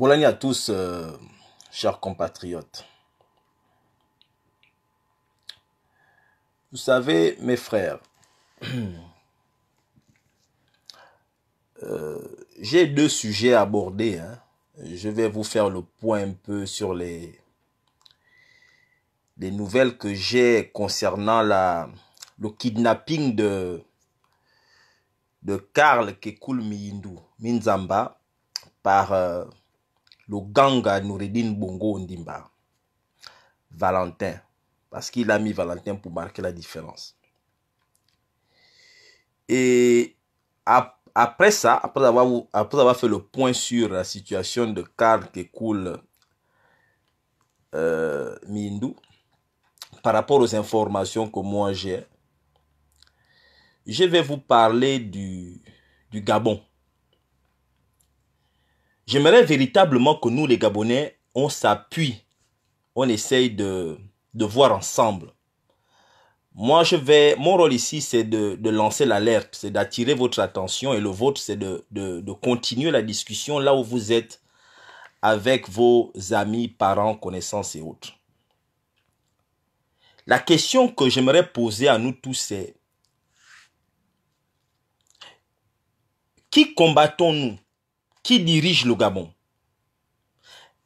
Bonne à tous, euh, chers compatriotes. Vous savez, mes frères, euh, j'ai deux sujets à aborder. Hein. Je vais vous faire le point un peu sur les, les nouvelles que j'ai concernant la, le kidnapping de, de Karl Kekul Minzamba par... Euh, le Ganga Noureddin Bongo Ndimba. Valentin. Parce qu'il a mis Valentin pour marquer la différence. Et après ça, après avoir, après avoir fait le point sur la situation de Karl qui coule euh, Mindou, par rapport aux informations que moi j'ai, je vais vous parler du, du Gabon. J'aimerais véritablement que nous, les Gabonais, on s'appuie, on essaye de, de voir ensemble. Moi, je vais, mon rôle ici, c'est de, lancer l'alerte, c'est d'attirer votre attention et le vôtre, c'est de, continuer la discussion là où vous êtes avec vos amis, parents, connaissances et autres. La question que j'aimerais poser à nous tous c'est qui combattons-nous qui dirige le Gabon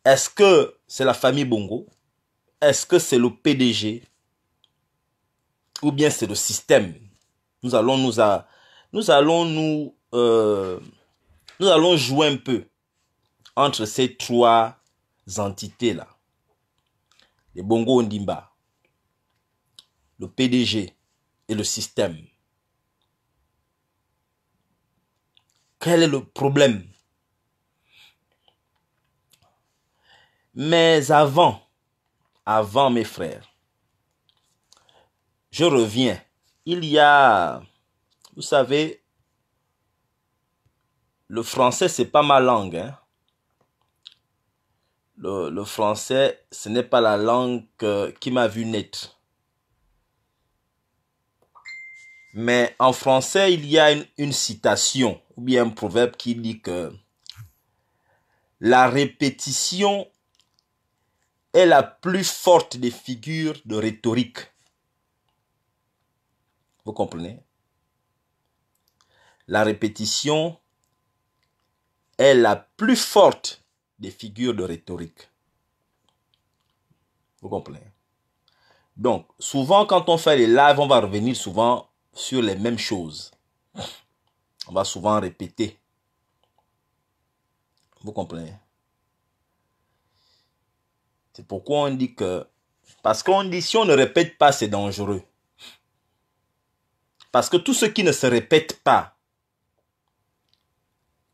Est-ce que c'est la famille Bongo Est-ce que c'est le PDG Ou bien c'est le système Nous allons nous... À, nous allons nous... Euh, nous allons jouer un peu entre ces trois entités-là. Les Bongo Ondimba, le PDG et le système. Quel est le problème Mais avant, avant mes frères, je reviens. Il y a, vous savez, le français, c'est pas ma langue. Hein. Le, français, ce n'est pas la langue qui m'a vu naître. Mais en français, il y a une, une, citation ou bien un proverbe qui dit que la répétition est la plus forte des figures de rhétorique. Vous comprenez La répétition est la plus forte des figures de rhétorique. Vous comprenez Donc, souvent quand on fait les lives, on va revenir souvent sur les mêmes choses. On va souvent répéter. Vous comprenez c'est pourquoi on dit que... Parce qu'on dit, si on ne répète pas, c'est dangereux. Parce que tout ce qui ne se répète pas,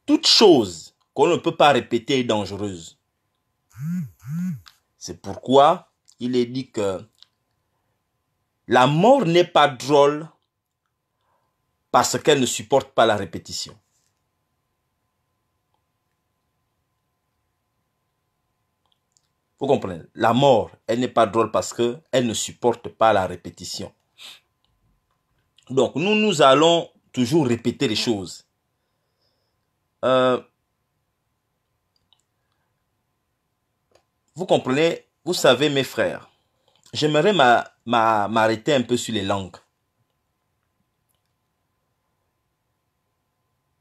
toute chose qu'on ne peut pas répéter est dangereuse. C'est pourquoi il est dit que la mort n'est pas drôle parce qu'elle ne supporte pas la répétition. Vous comprenez La mort, elle n'est pas drôle parce que elle ne supporte pas la répétition. Donc, nous, nous allons toujours répéter les choses. Euh, vous comprenez Vous savez, mes frères, j'aimerais m'arrêter un peu sur les langues.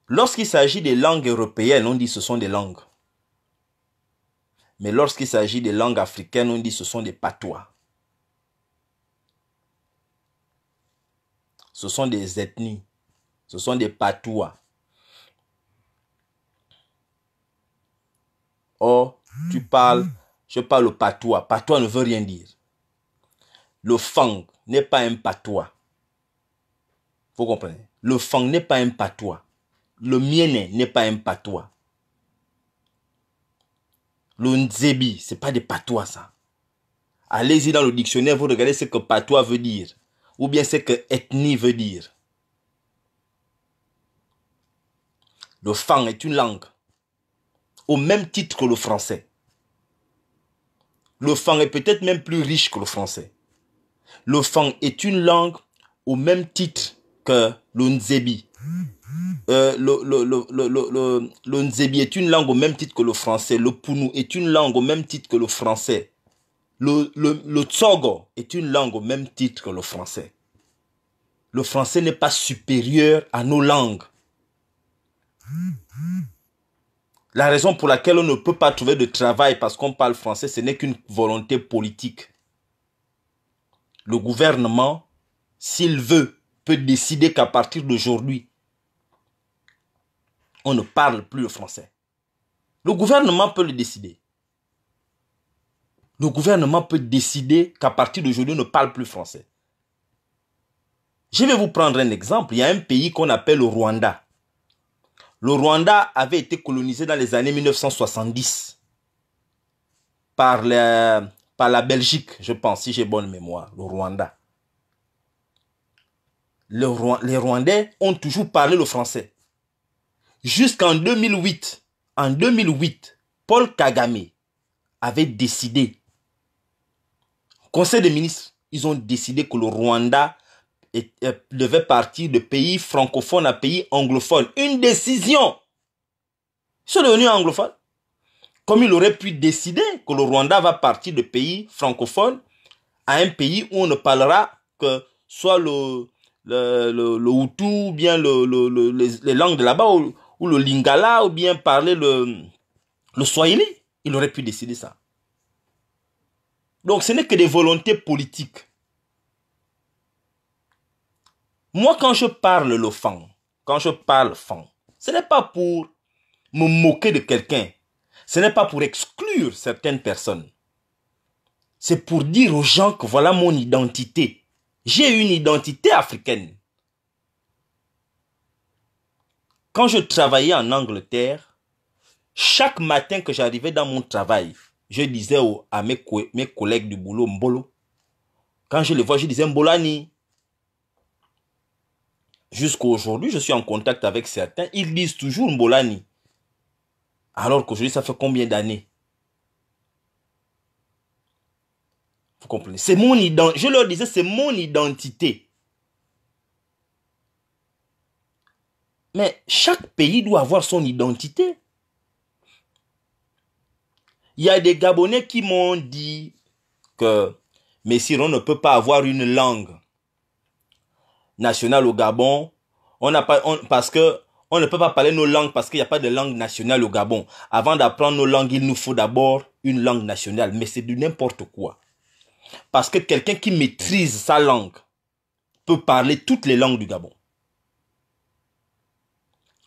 Lorsqu'il s'agit des langues européennes, on dit que ce sont des langues. Mais lorsqu'il s'agit des langues africaines, on dit ce sont des patois. Ce sont des ethnies. Ce sont des patois. Oh, tu parles, je parle patois. Patois ne veut rien dire. Le fang n'est pas un patois. Vous comprenez Le fang n'est pas un patois. Le mien n'est pas un patois. Le nzebi, n'est pas des patois, ça. Allez-y dans le dictionnaire, vous regardez ce que patois veut dire. Ou bien ce que ethnie veut dire. Le fang est une langue. Au même titre que le français. Le fang est peut-être même plus riche que le français. Le fang est une langue au même titre que le nzebi. Euh, le, le, nzebi est une langue au même titre que le français. Le pounou est une langue au même titre que le français. Le, le, tsogo est une langue au même titre que le français. Le français n'est pas supérieur à nos langues. La raison pour laquelle on ne peut pas trouver de travail parce qu'on parle français, ce n'est qu'une volonté politique. Le gouvernement, s'il veut, peut décider qu'à partir d'aujourd'hui, on ne parle plus le français. Le gouvernement peut le décider. Le gouvernement peut décider qu'à partir d'aujourd'hui, on ne parle plus français. Je vais vous prendre un exemple. Il y a un pays qu'on appelle le Rwanda. Le Rwanda avait été colonisé dans les années 1970 par, la Belgique, je pense, si j'ai bonne mémoire, le Rwanda. les Rwandais ont toujours parlé le français. Jusqu'en 2008, en Paul Kagame avait décidé, Conseil des ministres, ils ont décidé que le Rwanda euh, devait partir de pays francophone à pays anglophone. Une décision. Ils sont devenus anglophones. Comme il aurait pu décider que le Rwanda va partir de pays francophone à un pays où on ne parlera que soit le, le, Hutu ou bien les, les langues de là-bas ou le lingala, ou bien parler le, le swahili, il aurait pu décider ça. Donc ce n'est que des volontés politiques. Moi, quand je parle le fang, quand je parle fang, ce n'est pas pour me moquer de quelqu'un. Ce n'est pas pour exclure certaines personnes. C'est pour dire aux gens que voilà mon identité. J'ai une identité africaine. Quand je travaillais en Angleterre, chaque matin que j'arrivais dans mon travail, je disais à mes, mes collègues du boulot, Mbolo. Quand je les vois, je disais Mbolani. Jusqu'à aujourd'hui, je suis en contact avec certains. Ils disent toujours Mbolani. Alors qu'aujourd'hui, ça fait combien d'années Vous comprenez C'est mon Je leur disais, c'est mon identité. Mais chaque pays doit avoir son identité. Il y a des Gabonais qui m'ont dit que on ne peut pas avoir une langue nationale au Gabon. On n'a pas, parce que on ne peut pas parler nos langues parce qu'il n'y a pas de langue nationale au Gabon. Avant d'apprendre nos langues, il nous faut d'abord une langue nationale. Mais c'est de n'importe quoi. Parce que quelqu'un qui maîtrise sa langue peut parler toutes les langues du Gabon.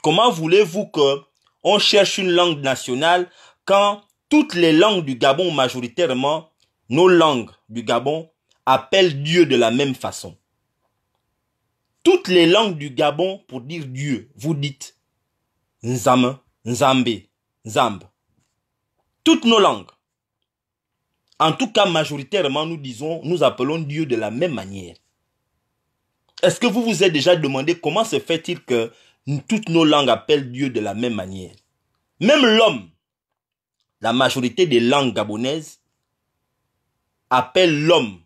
Comment voulez-vous que on cherche une langue nationale quand toutes les langues du Gabon, majoritairement, nos langues du Gabon, appellent Dieu de la même façon Toutes les langues du Gabon, pour dire Dieu, vous dites Nzame, Nzambé, Nzamb. Toutes nos langues. En tout cas, majoritairement, nous disons, nous appelons Dieu de la même manière. Est-ce que vous vous êtes déjà demandé comment se fait-il que toutes nos langues appellent Dieu de la même manière. Même l'homme, la majorité des langues gabonaises appellent l'homme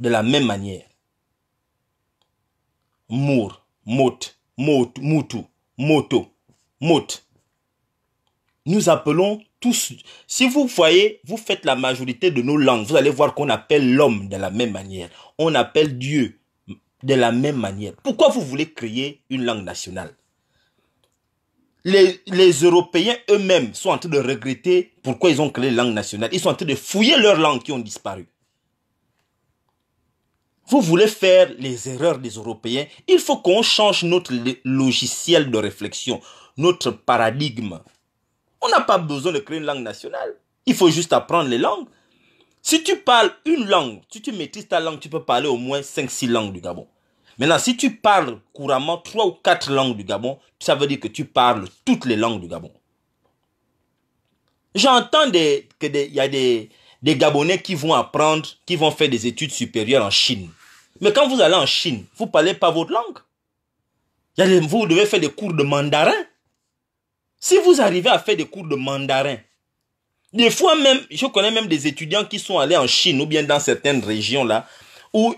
de la même manière. Mour, mot, mot, motu, moto, mot. Nous appelons tous. Si vous voyez, vous faites la majorité de nos langues, vous allez voir qu'on appelle l'homme de la même manière. On appelle Dieu de la même manière. Pourquoi vous voulez créer une langue nationale les, Européens eux-mêmes sont en train de regretter pourquoi ils ont créé la langue nationale. Ils sont en train de fouiller leurs langues qui ont disparu. Vous voulez faire les erreurs des Européens. Il faut qu'on change notre logiciel de réflexion, notre paradigme. On n'a pas besoin de créer une langue nationale. Il faut juste apprendre les langues. Si tu parles une langue, si tu maîtrises ta langue, tu peux parler au moins 5-6 langues du Gabon. Maintenant, si tu parles couramment trois ou quatre langues du Gabon, ça veut dire que tu parles toutes les langues du Gabon. J'entends des, que y a des, des Gabonais qui vont apprendre, qui vont faire des études supérieures en Chine. Mais quand vous allez en Chine, vous ne parlez pas votre langue. vous devez faire des cours de mandarin. Si vous arrivez à faire des cours de mandarin, des fois même, je connais même des étudiants qui sont allés en Chine ou bien dans certaines régions là, où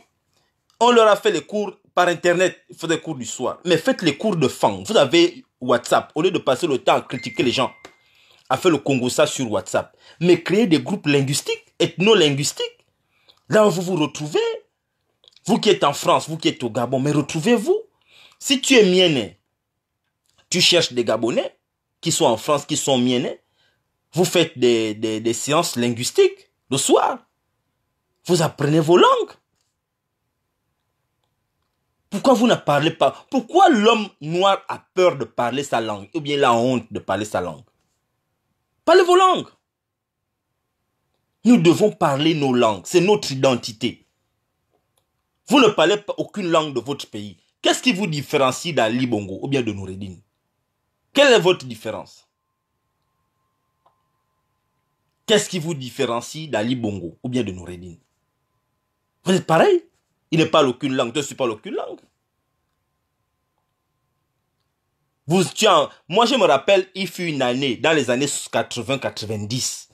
on leur a fait les cours par Internet, faites des cours du soir. Mais faites les cours de fang. Vous avez WhatsApp. Au lieu de passer le temps à critiquer les gens, à faire le Congo ça sur WhatsApp. Mais créez des groupes linguistiques, ethno-linguistiques. Là vous vous retrouvez. Vous qui êtes en France, vous qui êtes au Gabon, mais retrouvez-vous. Si tu es mienné, tu cherches des Gabonais qui sont en France, qui sont miennais. Vous faites des, des, des séances linguistiques le soir. Vous apprenez vos langues. Pourquoi vous ne parlez pas Pourquoi l'homme noir a peur de parler sa langue Ou bien il a honte de parler sa langue Parlez vos langues. Nous devons parler nos langues. C'est notre identité. Vous ne parlez pas aucune langue de votre pays. Qu'est-ce qui vous différencie d'Ali Bongo ou bien de Noureddin Quelle est votre différence Qu'est-ce qui vous différencie d'Ali Bongo ou bien de Noureddin Vous êtes pareil il ne parle aucune langue. ne tu pas aucune langue. Vous, tiens, moi, je me rappelle, il fut une année, dans les années 80-90.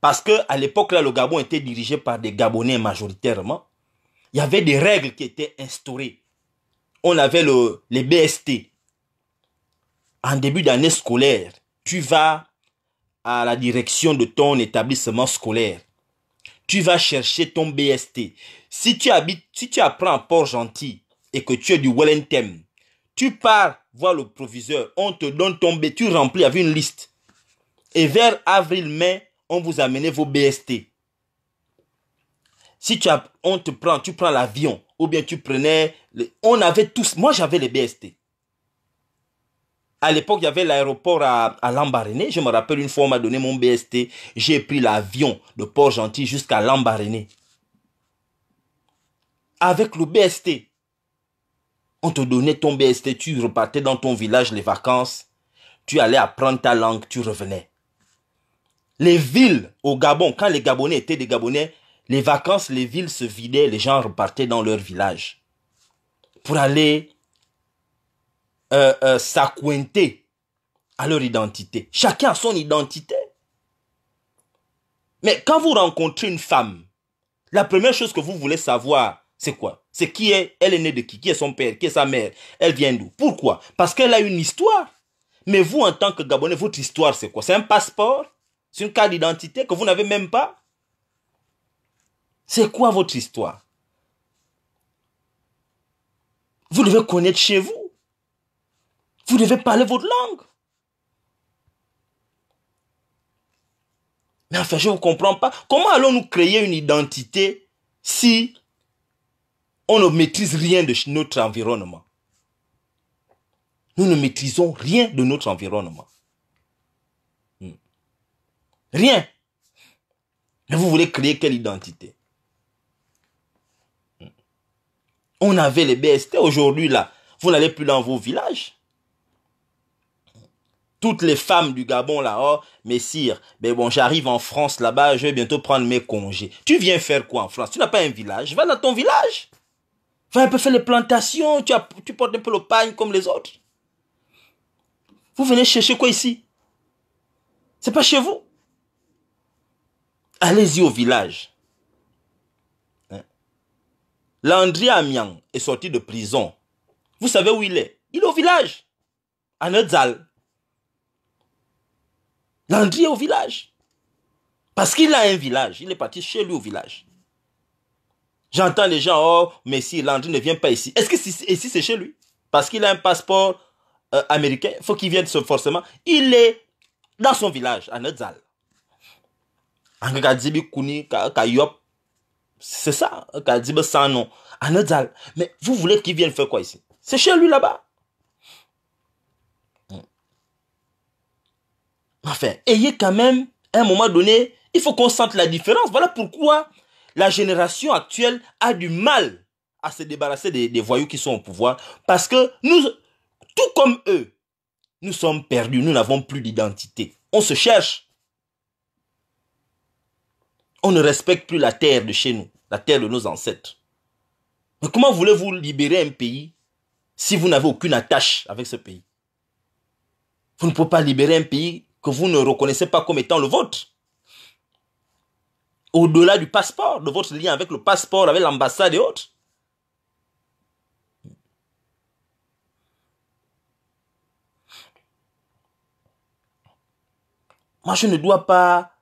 Parce qu'à à l'époque, là, le Gabon était dirigé par des Gabonais majoritairement. Il y avait des règles qui étaient instaurées. On avait le, les BST. En début d'année scolaire, tu vas à la direction de ton établissement scolaire tu vas chercher ton BST. Si tu habites, tu apprends à Port-Gentil et que tu es du Wellington, tu pars voir le proviseur, on te donne ton BST, tu remplis avec une liste. Et vers avril-mai, on vous amène vos BST. Si tu on te prend, tu prends l'avion, ou bien tu prenais, on avait tous, moi j'avais les BST à l'époque, il y avait l'aéroport à, à Lambaréné. Je me rappelle une fois, on m'a donné mon BST. J'ai pris l'avion de Port-Gentil jusqu'à Lambaréné. Avec le BST, on te donnait ton BST, tu repartais dans ton village les vacances, tu allais apprendre ta langue, tu revenais. Les villes au Gabon, quand les Gabonais étaient des Gabonais, les vacances, les villes se vidaient, les gens repartaient dans leur village pour aller euh, euh à leur identité. Chacun a son identité. Mais quand vous rencontrez une femme, la première chose que vous voulez savoir, c'est quoi C'est qui est Elle est née de qui Qui est son père Qui est sa mère Elle vient d'où Pourquoi Parce qu'elle a une histoire. Mais vous, en tant que Gabonais, votre histoire, c'est quoi C'est un passeport C'est une carte d'identité que vous n'avez même pas C'est quoi votre histoire Vous devez connaître chez vous. Vous devez parler votre langue. Mais enfin, je ne comprends pas. Comment allons-nous créer une identité si on ne maîtrise rien de notre environnement Nous ne maîtrisons rien de notre environnement. Hmm. Rien. Mais vous voulez créer quelle identité hmm. On avait les BST aujourd'hui là. Vous n'allez plus dans vos villages toutes les femmes du Gabon là, haut oh, messire, mais bon, j'arrive en France là-bas, je vais bientôt prendre mes congés. Tu viens faire quoi en France Tu n'as pas un village Va dans ton village. Va un peu faire les plantations, tu, as, tu portes un peu le pagne comme les autres. Vous venez chercher quoi ici C'est pas chez vous. Allez-y au village. Hein? Landry est sorti de prison. Vous savez où il est Il est au village, à Nedzal. Landry est au village. Parce qu'il a un village. Il est parti chez lui au village. J'entends les gens, oh, mais si Landry ne vient pas ici. Est-ce que ici c'est chez lui Parce qu'il a un passeport américain euh, américain, faut qu'il vienne forcément. Il est dans son village, à Nedzal. C'est ça, sans nom. À Mais vous voulez qu'il vienne faire quoi ici C'est chez lui là-bas. Enfin, ayez quand même, à un moment donné, il faut qu'on sente la différence. Voilà pourquoi la génération actuelle a du mal à se débarrasser des, des voyous qui sont au pouvoir. Parce que nous, tout comme eux, nous sommes perdus, nous n'avons plus d'identité. On se cherche. On ne respecte plus la terre de chez nous, la terre de nos ancêtres. Mais comment voulez-vous libérer un pays si vous n'avez aucune attache avec ce pays Vous ne pouvez pas libérer un pays que vous ne reconnaissez pas comme étant le vôtre. Au-delà du passeport, de votre lien avec le passeport, avec l'ambassade et autres. Moi, je ne dois pas...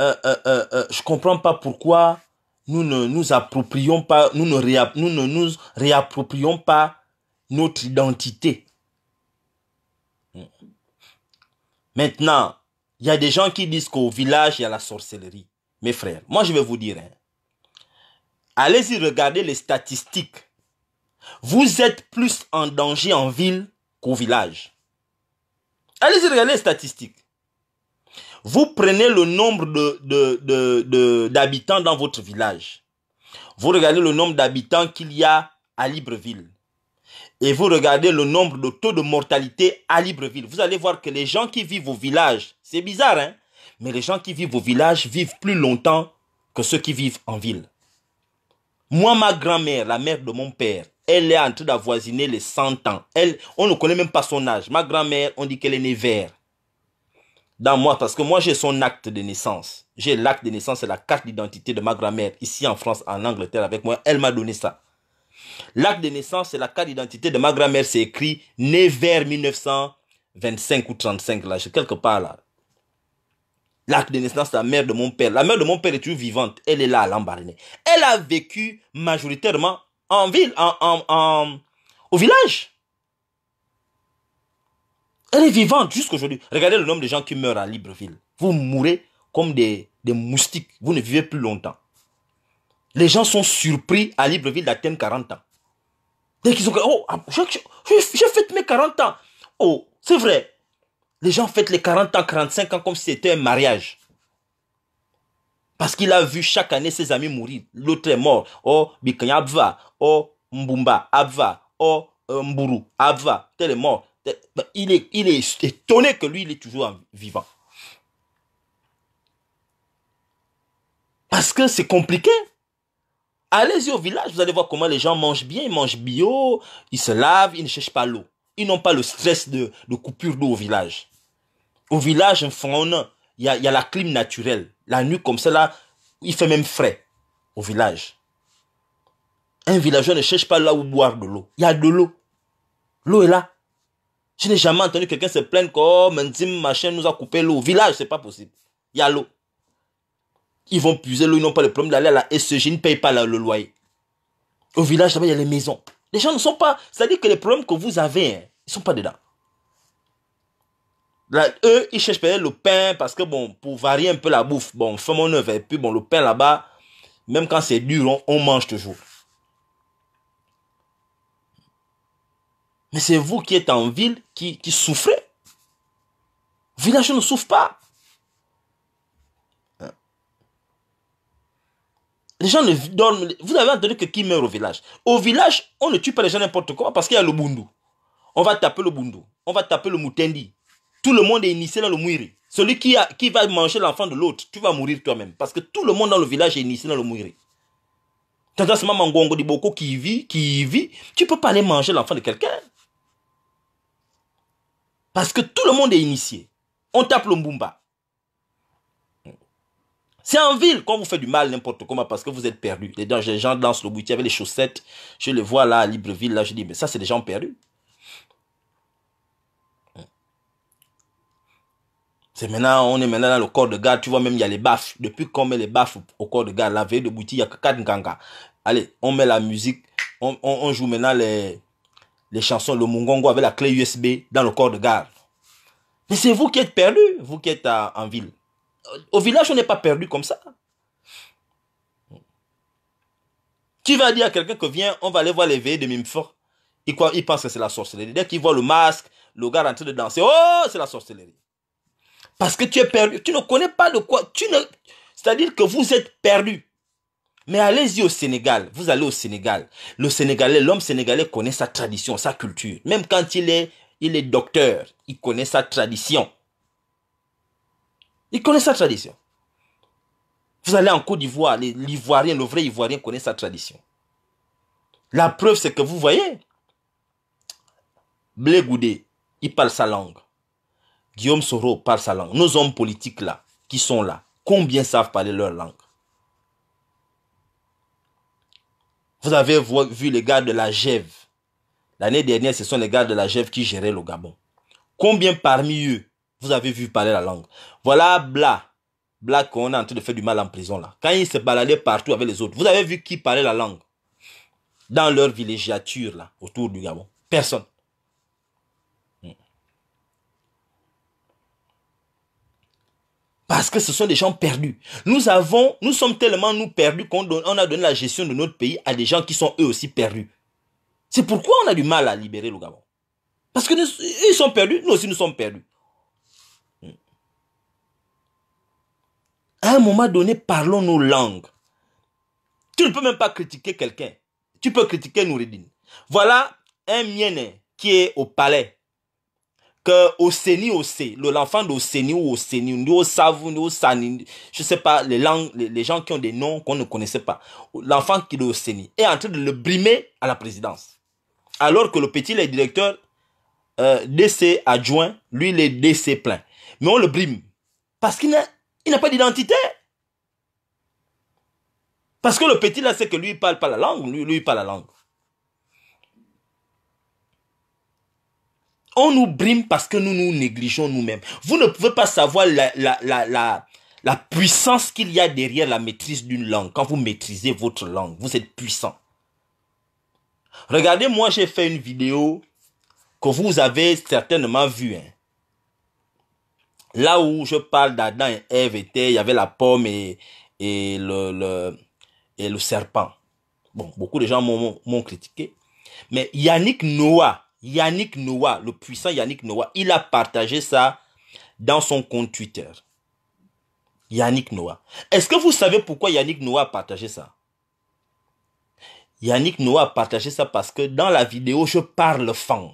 Euh, euh, euh, je comprends pas pourquoi nous ne nous approprions pas, nous ne, nous ne nous réapproprions pas notre identité. Maintenant, il y a des gens qui disent qu'au village, il y a la sorcellerie. Mes frères, moi je vais vous dire, hein. allez-y regarder les statistiques. Vous êtes plus en danger en ville qu'au village. Allez-y regarder les statistiques. Vous prenez le nombre de, d'habitants dans votre village. Vous regardez le nombre d'habitants qu'il y a à Libreville et vous regardez le nombre de taux de mortalité à Libreville, vous allez voir que les gens qui vivent au village, c'est bizarre, hein, mais les gens qui vivent au village vivent plus longtemps que ceux qui vivent en ville. Moi, ma grand-mère, la mère de mon père, elle est en train d'avoisiner les 100 ans. Elle, on ne connaît même pas son âge. Ma grand-mère, on dit qu'elle est née vert. Dans moi, parce que moi, j'ai son acte de naissance. J'ai l'acte de naissance et la carte d'identité de ma grand-mère ici en France, en Angleterre avec moi. Elle m'a donné ça. L'acte de naissance et la carte d'identité de ma grand-mère, c'est écrit né vers 1925 ou 35, là, quelque part là. L'acte de naissance, la mère de mon père. La mère de mon père est toujours vivante. Elle est là à Lambarné. Elle a vécu majoritairement en ville, en, en, au village. Elle est vivante jusqu'aujourd'hui. Regardez le nombre de gens qui meurent à Libreville. Vous mourrez comme des, des moustiques. Vous ne vivez plus longtemps. Les gens sont surpris à Libreville d'atteindre 40 ans. Dès qu'ils ont oh, ah, j'ai fait mes 40 ans. Oh, c'est vrai. Les gens fêtent les 40 ans, 45 ans comme si c'était un mariage. Parce qu'il a vu chaque année ses amis mourir. L'autre est mort. Oh, Bikanya Abva. Oh, Mbumba Abva. Oh, euh, Mburu Abva. Tel est mort. Bah, il est, il est étonné que lui, il est toujours vivant. Parce que c'est compliqué Allez-y au village, vous allez voir comment les gens mangent bien, ils mangent bio, ils se lavent, ils ne cherchent pas l'eau. Ils n'ont pas le stress de, coupure d'eau au village. Au village, en il y a, la clim naturelle. La nuit comme cela, il fait même frais au village. Un villageois ne cherche pas là où boire de l'eau. Il y a de l'eau. L'eau est là. Je n'ai jamais entendu quelqu'un se plaindre comme oh, un machin nous a coupé l'eau. Au village, n'est pas possible. Il y a l'eau. Ils vont puiser ils n'ont pas le problème d'aller à la SEG, ils ne payent pas le loyer. Au village, là il y a les maisons. Les gens ne sont pas. C'est-à-dire que les problèmes que vous avez, hein, ils ne sont pas dedans. eux, ils cherchent le pain parce que, bon, pour varier un peu la bouffe, bon, on fait mon œuvre. Et puis, bon, le pain là-bas, même quand c'est dur, on, mange toujours. Mais c'est vous qui êtes en ville qui, qui souffrez. Village ne souffre pas. Les gens ne dorment. Vous avez entendu que qui meurt au village Au village, on ne tue pas les gens n'importe quoi parce qu'il y a le bundu. On va taper le bundu. On va taper le mutendi. Tout le monde est initié dans le mouiri. Celui qui, va manger l'enfant de l'autre, tu vas mourir toi-même. Parce que tout le monde dans le village est initié dans le mouiri. que que mangongo de Boko qui vit, qui vit. Tu ne peux pas aller manger l'enfant de quelqu'un. Parce que tout le monde est initié. On tape le mbumba. C'est en ville quand vous faites du mal n'importe comment parce que vous êtes perdu. Les, gens dansent le boutique avec les chaussettes. Je les vois là à Libreville, là, je dis, mais ça, c'est des gens perdus. C'est maintenant, on est maintenant dans le corps de garde. Tu vois, même, il y a les baffes. Depuis qu'on met les baffes au corps de garde, la veille de boutique, il y a que 4 ganga. Allez, on met la musique. On, joue maintenant les, les chansons, le mungongo avec la clé USB dans le corps de garde. Mais c'est vous qui êtes perdu, vous qui êtes en ville. Au village, on n'est pas perdu comme ça. Tu vas dire à quelqu'un que vient, on va aller voir les veillées de Mimfort. Il, il pense que c'est la sorcellerie. Dès qu'il voit le masque, le gars en train de danser, oh, c'est la sorcellerie. Parce que tu es perdu. Tu ne connais pas de quoi. Tu ne... C'est-à-dire que vous êtes perdu. Mais allez-y au Sénégal. Vous allez au Sénégal. Le Sénégalais, l'homme sénégalais connaît sa tradition, sa culture. Même quand il est, il est docteur, il connaît sa tradition. Ils connaissent sa tradition. Vous allez en Côte d'Ivoire, l'Ivoirien, le vrai Ivoirien connaît sa tradition. La preuve, c'est que vous voyez, Blé il parle sa langue. Guillaume Soro parle sa langue. Nos hommes politiques là, qui sont là, combien savent parler leur langue Vous avez vu les gars de la Gève. L'année dernière, ce sont les gars de la Gève qui géraient le Gabon. Combien parmi eux vous avez vu parler la langue. Voilà Bla. Bla qu'on est en train de faire du mal en prison là. Quand il se baladait partout avec les autres. Vous avez vu qui parlait la langue dans leur villégiature là, autour du Gabon. Personne. Hmm. Parce que ce sont des gens perdus. Nous avons, nous sommes tellement nous perdus qu'on on a donné la gestion de notre pays à des gens qui sont eux aussi perdus. C'est pourquoi on a du mal à libérer le Gabon. Parce que ils sont perdus, nous aussi nous sommes perdus. À un moment donné, parlons nos langues. Tu ne peux même pas critiquer quelqu'un. Tu peux critiquer Nouridine. Voilà un mien qui est au palais. Que Oseni Ossé, l'enfant d'Oseni ou Oseni, nous Savou, nous je sais pas, les langues, les, gens qui ont des noms qu'on ne connaissait pas. L'enfant qui est Oseni est en train de le brimer à la présidence. Alors que le petit, le directeur euh, DC adjoint, lui, il est DC plein. Mais on le brime. Parce qu'il n'a il n'a pas d'identité. Parce que le petit là, c'est que lui, il parle pas la langue, lui, lui, il parle la langue. On nous brime parce que nous nous négligeons nous-mêmes. Vous ne pouvez pas savoir la, la, la puissance qu'il y a derrière la maîtrise d'une langue. Quand vous maîtrisez votre langue, vous êtes puissant. Regardez, moi j'ai fait une vidéo que vous avez certainement vue. Hein. Là où je parle d'Adam et Ève il y avait la pomme et, le, et le serpent. Bon, beaucoup de gens m'ont critiqué. Mais Yannick Noah, Yannick Noah, le puissant Yannick Noah, il a partagé ça dans son compte Twitter. Yannick Noah. Est-ce que vous savez pourquoi Yannick Noah a partagé ça Yannick Noah a partagé ça parce que dans la vidéo, je parle fan.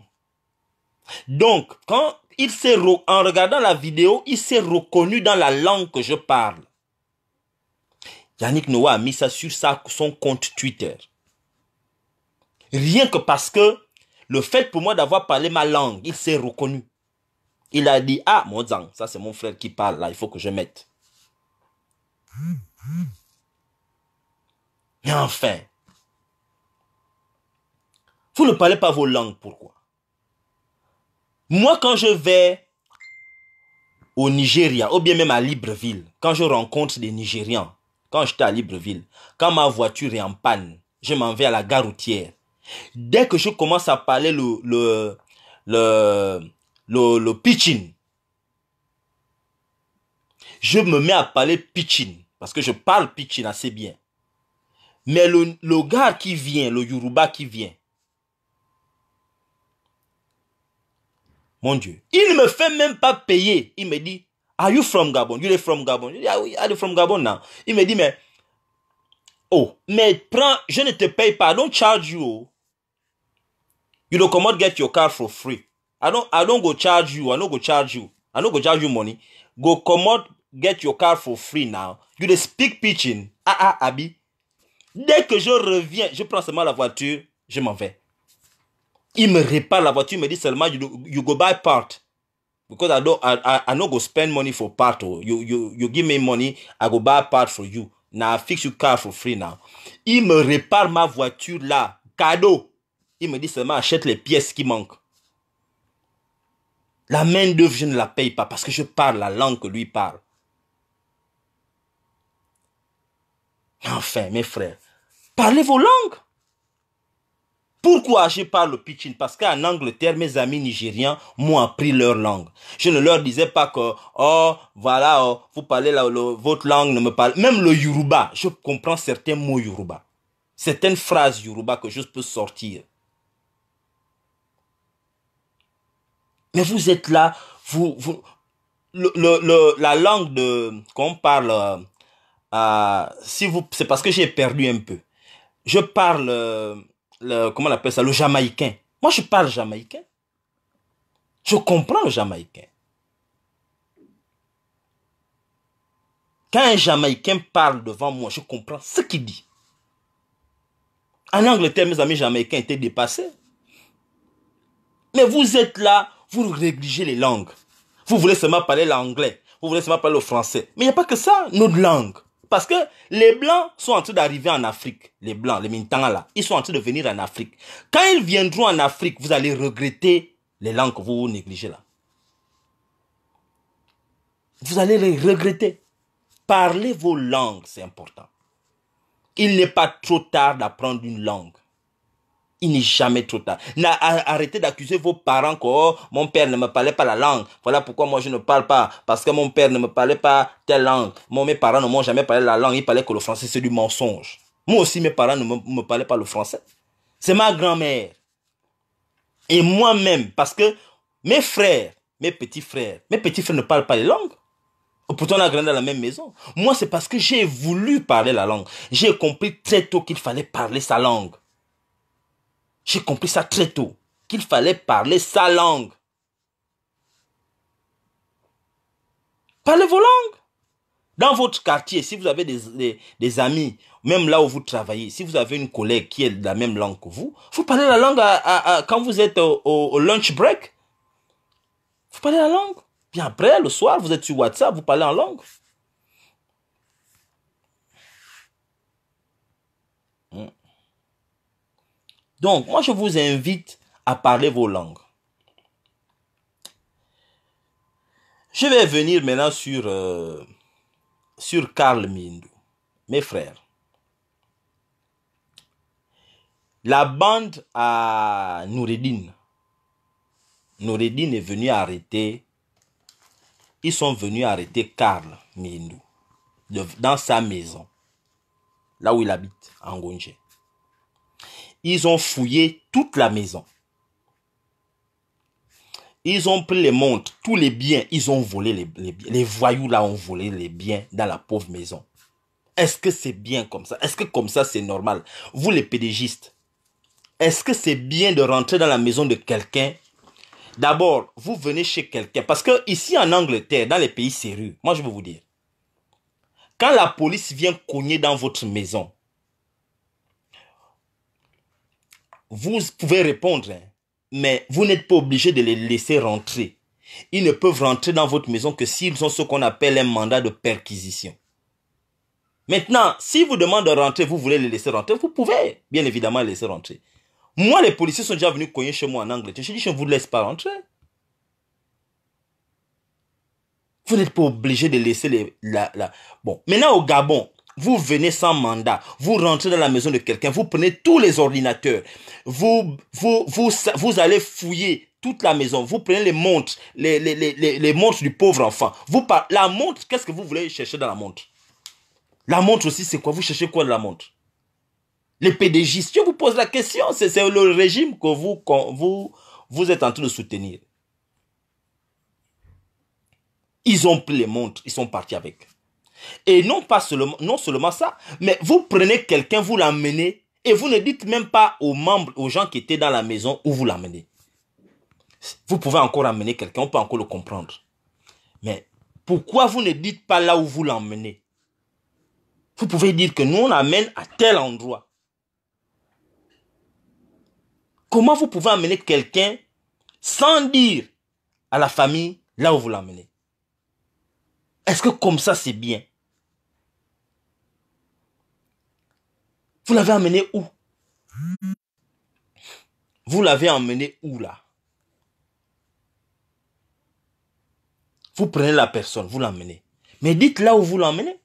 Donc, quand il s'est en regardant la vidéo, il s'est reconnu dans la langue que je parle. Yannick Noah a mis ça sur son compte Twitter. Rien que parce que le fait pour moi d'avoir parlé ma langue, il s'est reconnu. Il a dit Ah, mon zang, ça c'est mon frère qui parle là, il faut que je mette. Mais enfin, vous ne parlez pas vos langues, pourquoi moi, quand je vais au Nigeria, ou bien même à Libreville, quand je rencontre des Nigérians, quand j'étais à Libreville, quand ma voiture est en panne, je m'en vais à la gare routière. Dès que je commence à parler le, le, le, le, je me mets à parler pitching, parce que je parle pitching assez bien. Mais le gars qui vient, le Yoruba qui vient, Mon Dieu. Il me fait même pas payer. Il me dit, Are you from Gabon? You from Gabon. Yeah, are you from Gabon now? Il me dit, mais, oh, mais prends, je ne te paye pas. I don't charge you. You don't come out get your car for free. I don't, I don't go charge you. I don't go charge you. I don't go charge you money. Go come out get your car for free now. You don't speak pitching. Ah ah, Abby. Dès que je reviens, je prends seulement la voiture, je m'en vais. Il me répare la voiture, il me dit seulement, you, go buy part. Because I don't, I, I, go spend money for part. Oh, you, you, you give me money, I go buy part for you. Now fix your car for free now. Il me répare ma voiture là, cadeau. Il me dit seulement, achète les pièces qui manquent. La main d'œuvre, je ne la paye pas parce que je parle la langue que lui parle. Enfin, mes frères, parlez vos langues. Pourquoi je parle pitching Parce qu'en Angleterre, mes amis nigériens m'ont appris leur langue. Je ne leur disais pas que, oh, voilà, oh, vous parlez la, votre langue, ne me parle. Même le Yoruba, je comprends certains mots Yoruba. Certaines phrases Yoruba que je peux sortir. Mais vous êtes là, vous, la langue de, qu'on parle, euh, euh, si c'est parce que j'ai perdu un peu. Je parle, euh, comment on appelle ça, le Jamaïcain. Moi, je parle Jamaïcain. Je comprends le Jamaïcain. Quand un Jamaïcain parle devant moi, je comprends ce qu'il dit. En Angleterre, mes amis Jamaïcains étaient dépassés. Mais vous êtes là, vous régligez les langues. Vous voulez seulement parler l'anglais. Vous voulez seulement parler le français. Mais il n'y a pas que ça, notre langue. Parce que les Blancs sont en train d'arriver en Afrique. Les Blancs, les Mintanga là, ils sont en train de venir en Afrique. Quand ils viendront en Afrique, vous allez regretter les langues que vous négligez là. Vous allez les regretter. Parlez vos langues, c'est important. Il n'est pas trop tard d'apprendre une langue. Il n'est jamais trop tard. Arrêtez d'accuser vos parents que oh, mon père ne me parlait pas la langue. Voilà pourquoi moi je ne parle pas. Parce que mon père ne me parlait pas telle langue. Moi, mes parents ne m'ont jamais parlé la langue. Ils parlaient que le français, c'est du mensonge. Moi aussi, mes parents ne me, parlaient pas le français. C'est ma grand-mère. Et moi-même, parce que mes frères, mes petits frères, mes petits frères ne parlent pas les langues. Pourtant, on a grandi dans la même maison. Moi, c'est parce que j'ai voulu parler la langue. J'ai compris très tôt qu'il fallait parler sa langue. J'ai compris ça très tôt, qu'il fallait parler sa langue. Parlez vos langues. Dans votre quartier, si vous avez des, amis, même là où vous travaillez, si vous avez une collègue qui est de la même langue que vous, vous parlez la langue quand vous êtes au, lunch break. Vous parlez la langue. Puis après, le soir, vous êtes sur WhatsApp, vous parlez en langue. Donc, moi, je vous invite à parler vos langues. Je vais venir maintenant sur, euh, sur Karl Mindou, mes frères. La bande à Noureddin. Noureddin est venu arrêter. Ils sont venus arrêter Karl Mindou dans sa maison, là où il habite, en Gonjé ils ont fouillé toute la maison. Ils ont pris les montres, tous les biens, ils ont volé les, biens. les voyous là ont volé les biens dans la pauvre maison. Est-ce que c'est bien comme ça Est-ce que comme ça c'est normal Vous les pédégistes, est-ce que c'est bien de rentrer dans la maison de quelqu'un D'abord, vous venez chez quelqu'un. Parce que ici en Angleterre, dans les pays sérieux, moi je vais vous dire, quand la police vient cogner dans votre maison, Vous pouvez répondre, hein, mais vous n'êtes pas obligé de les laisser rentrer. Ils ne peuvent rentrer dans votre maison que s'ils ont ce qu'on appelle un mandat de perquisition. Maintenant, si vous demandent de rentrer, vous voulez les laisser rentrer, vous pouvez bien évidemment les laisser rentrer. Moi, les policiers sont déjà venus cogner chez moi en Angleterre. Je dis, je ne vous laisse pas rentrer. Vous n'êtes pas obligé de laisser les, la. Bon, maintenant au Gabon, vous venez sans mandat, vous rentrez dans la maison de quelqu'un, vous prenez tous les ordinateurs, vous, vous, vous, vous allez fouiller toute la maison, vous prenez les montres, les, les, montres du pauvre enfant. Vous La montre, qu'est-ce que vous voulez chercher dans la montre La montre aussi, c'est quoi Vous cherchez quoi dans la montre Les PDG, je vous pose la question, c'est le régime que vous, vous, vous êtes en train de soutenir. Ils ont pris les montres, ils sont partis avec. Et non, pas seulement, non seulement ça, mais vous prenez quelqu'un, vous l'amenez, et vous ne dites même pas aux membres, aux gens qui étaient dans la maison où vous l'amenez. Vous pouvez encore amener quelqu'un, on peut encore le comprendre. Mais pourquoi vous ne dites pas là où vous l'emmenez Vous pouvez dire que nous, on amène à tel endroit. Comment vous pouvez amener quelqu'un sans dire à la famille là où vous l'emmenez Est-ce que comme ça, c'est bien Vous l'avez emmené où Vous l'avez emmené où là Vous prenez la personne, vous l'emmenez. Mais dites là où vous l'emmenez.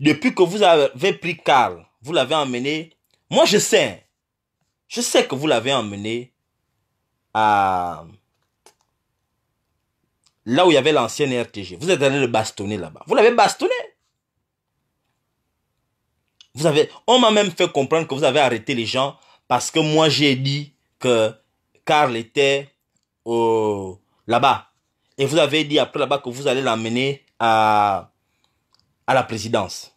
Depuis que vous avez pris Karl, vous l'avez emmené. Moi, je sais. Hein. Je sais que vous l'avez emmené à là où il y avait l'ancienne RTG. Vous êtes allé le bastonner là-bas. Vous l'avez bastonné. Vous avez, on m'a même fait comprendre que vous avez arrêté les gens parce que moi j'ai dit que Karl était là-bas. Et vous avez dit après là-bas que vous allez l'emmener à, à la présidence.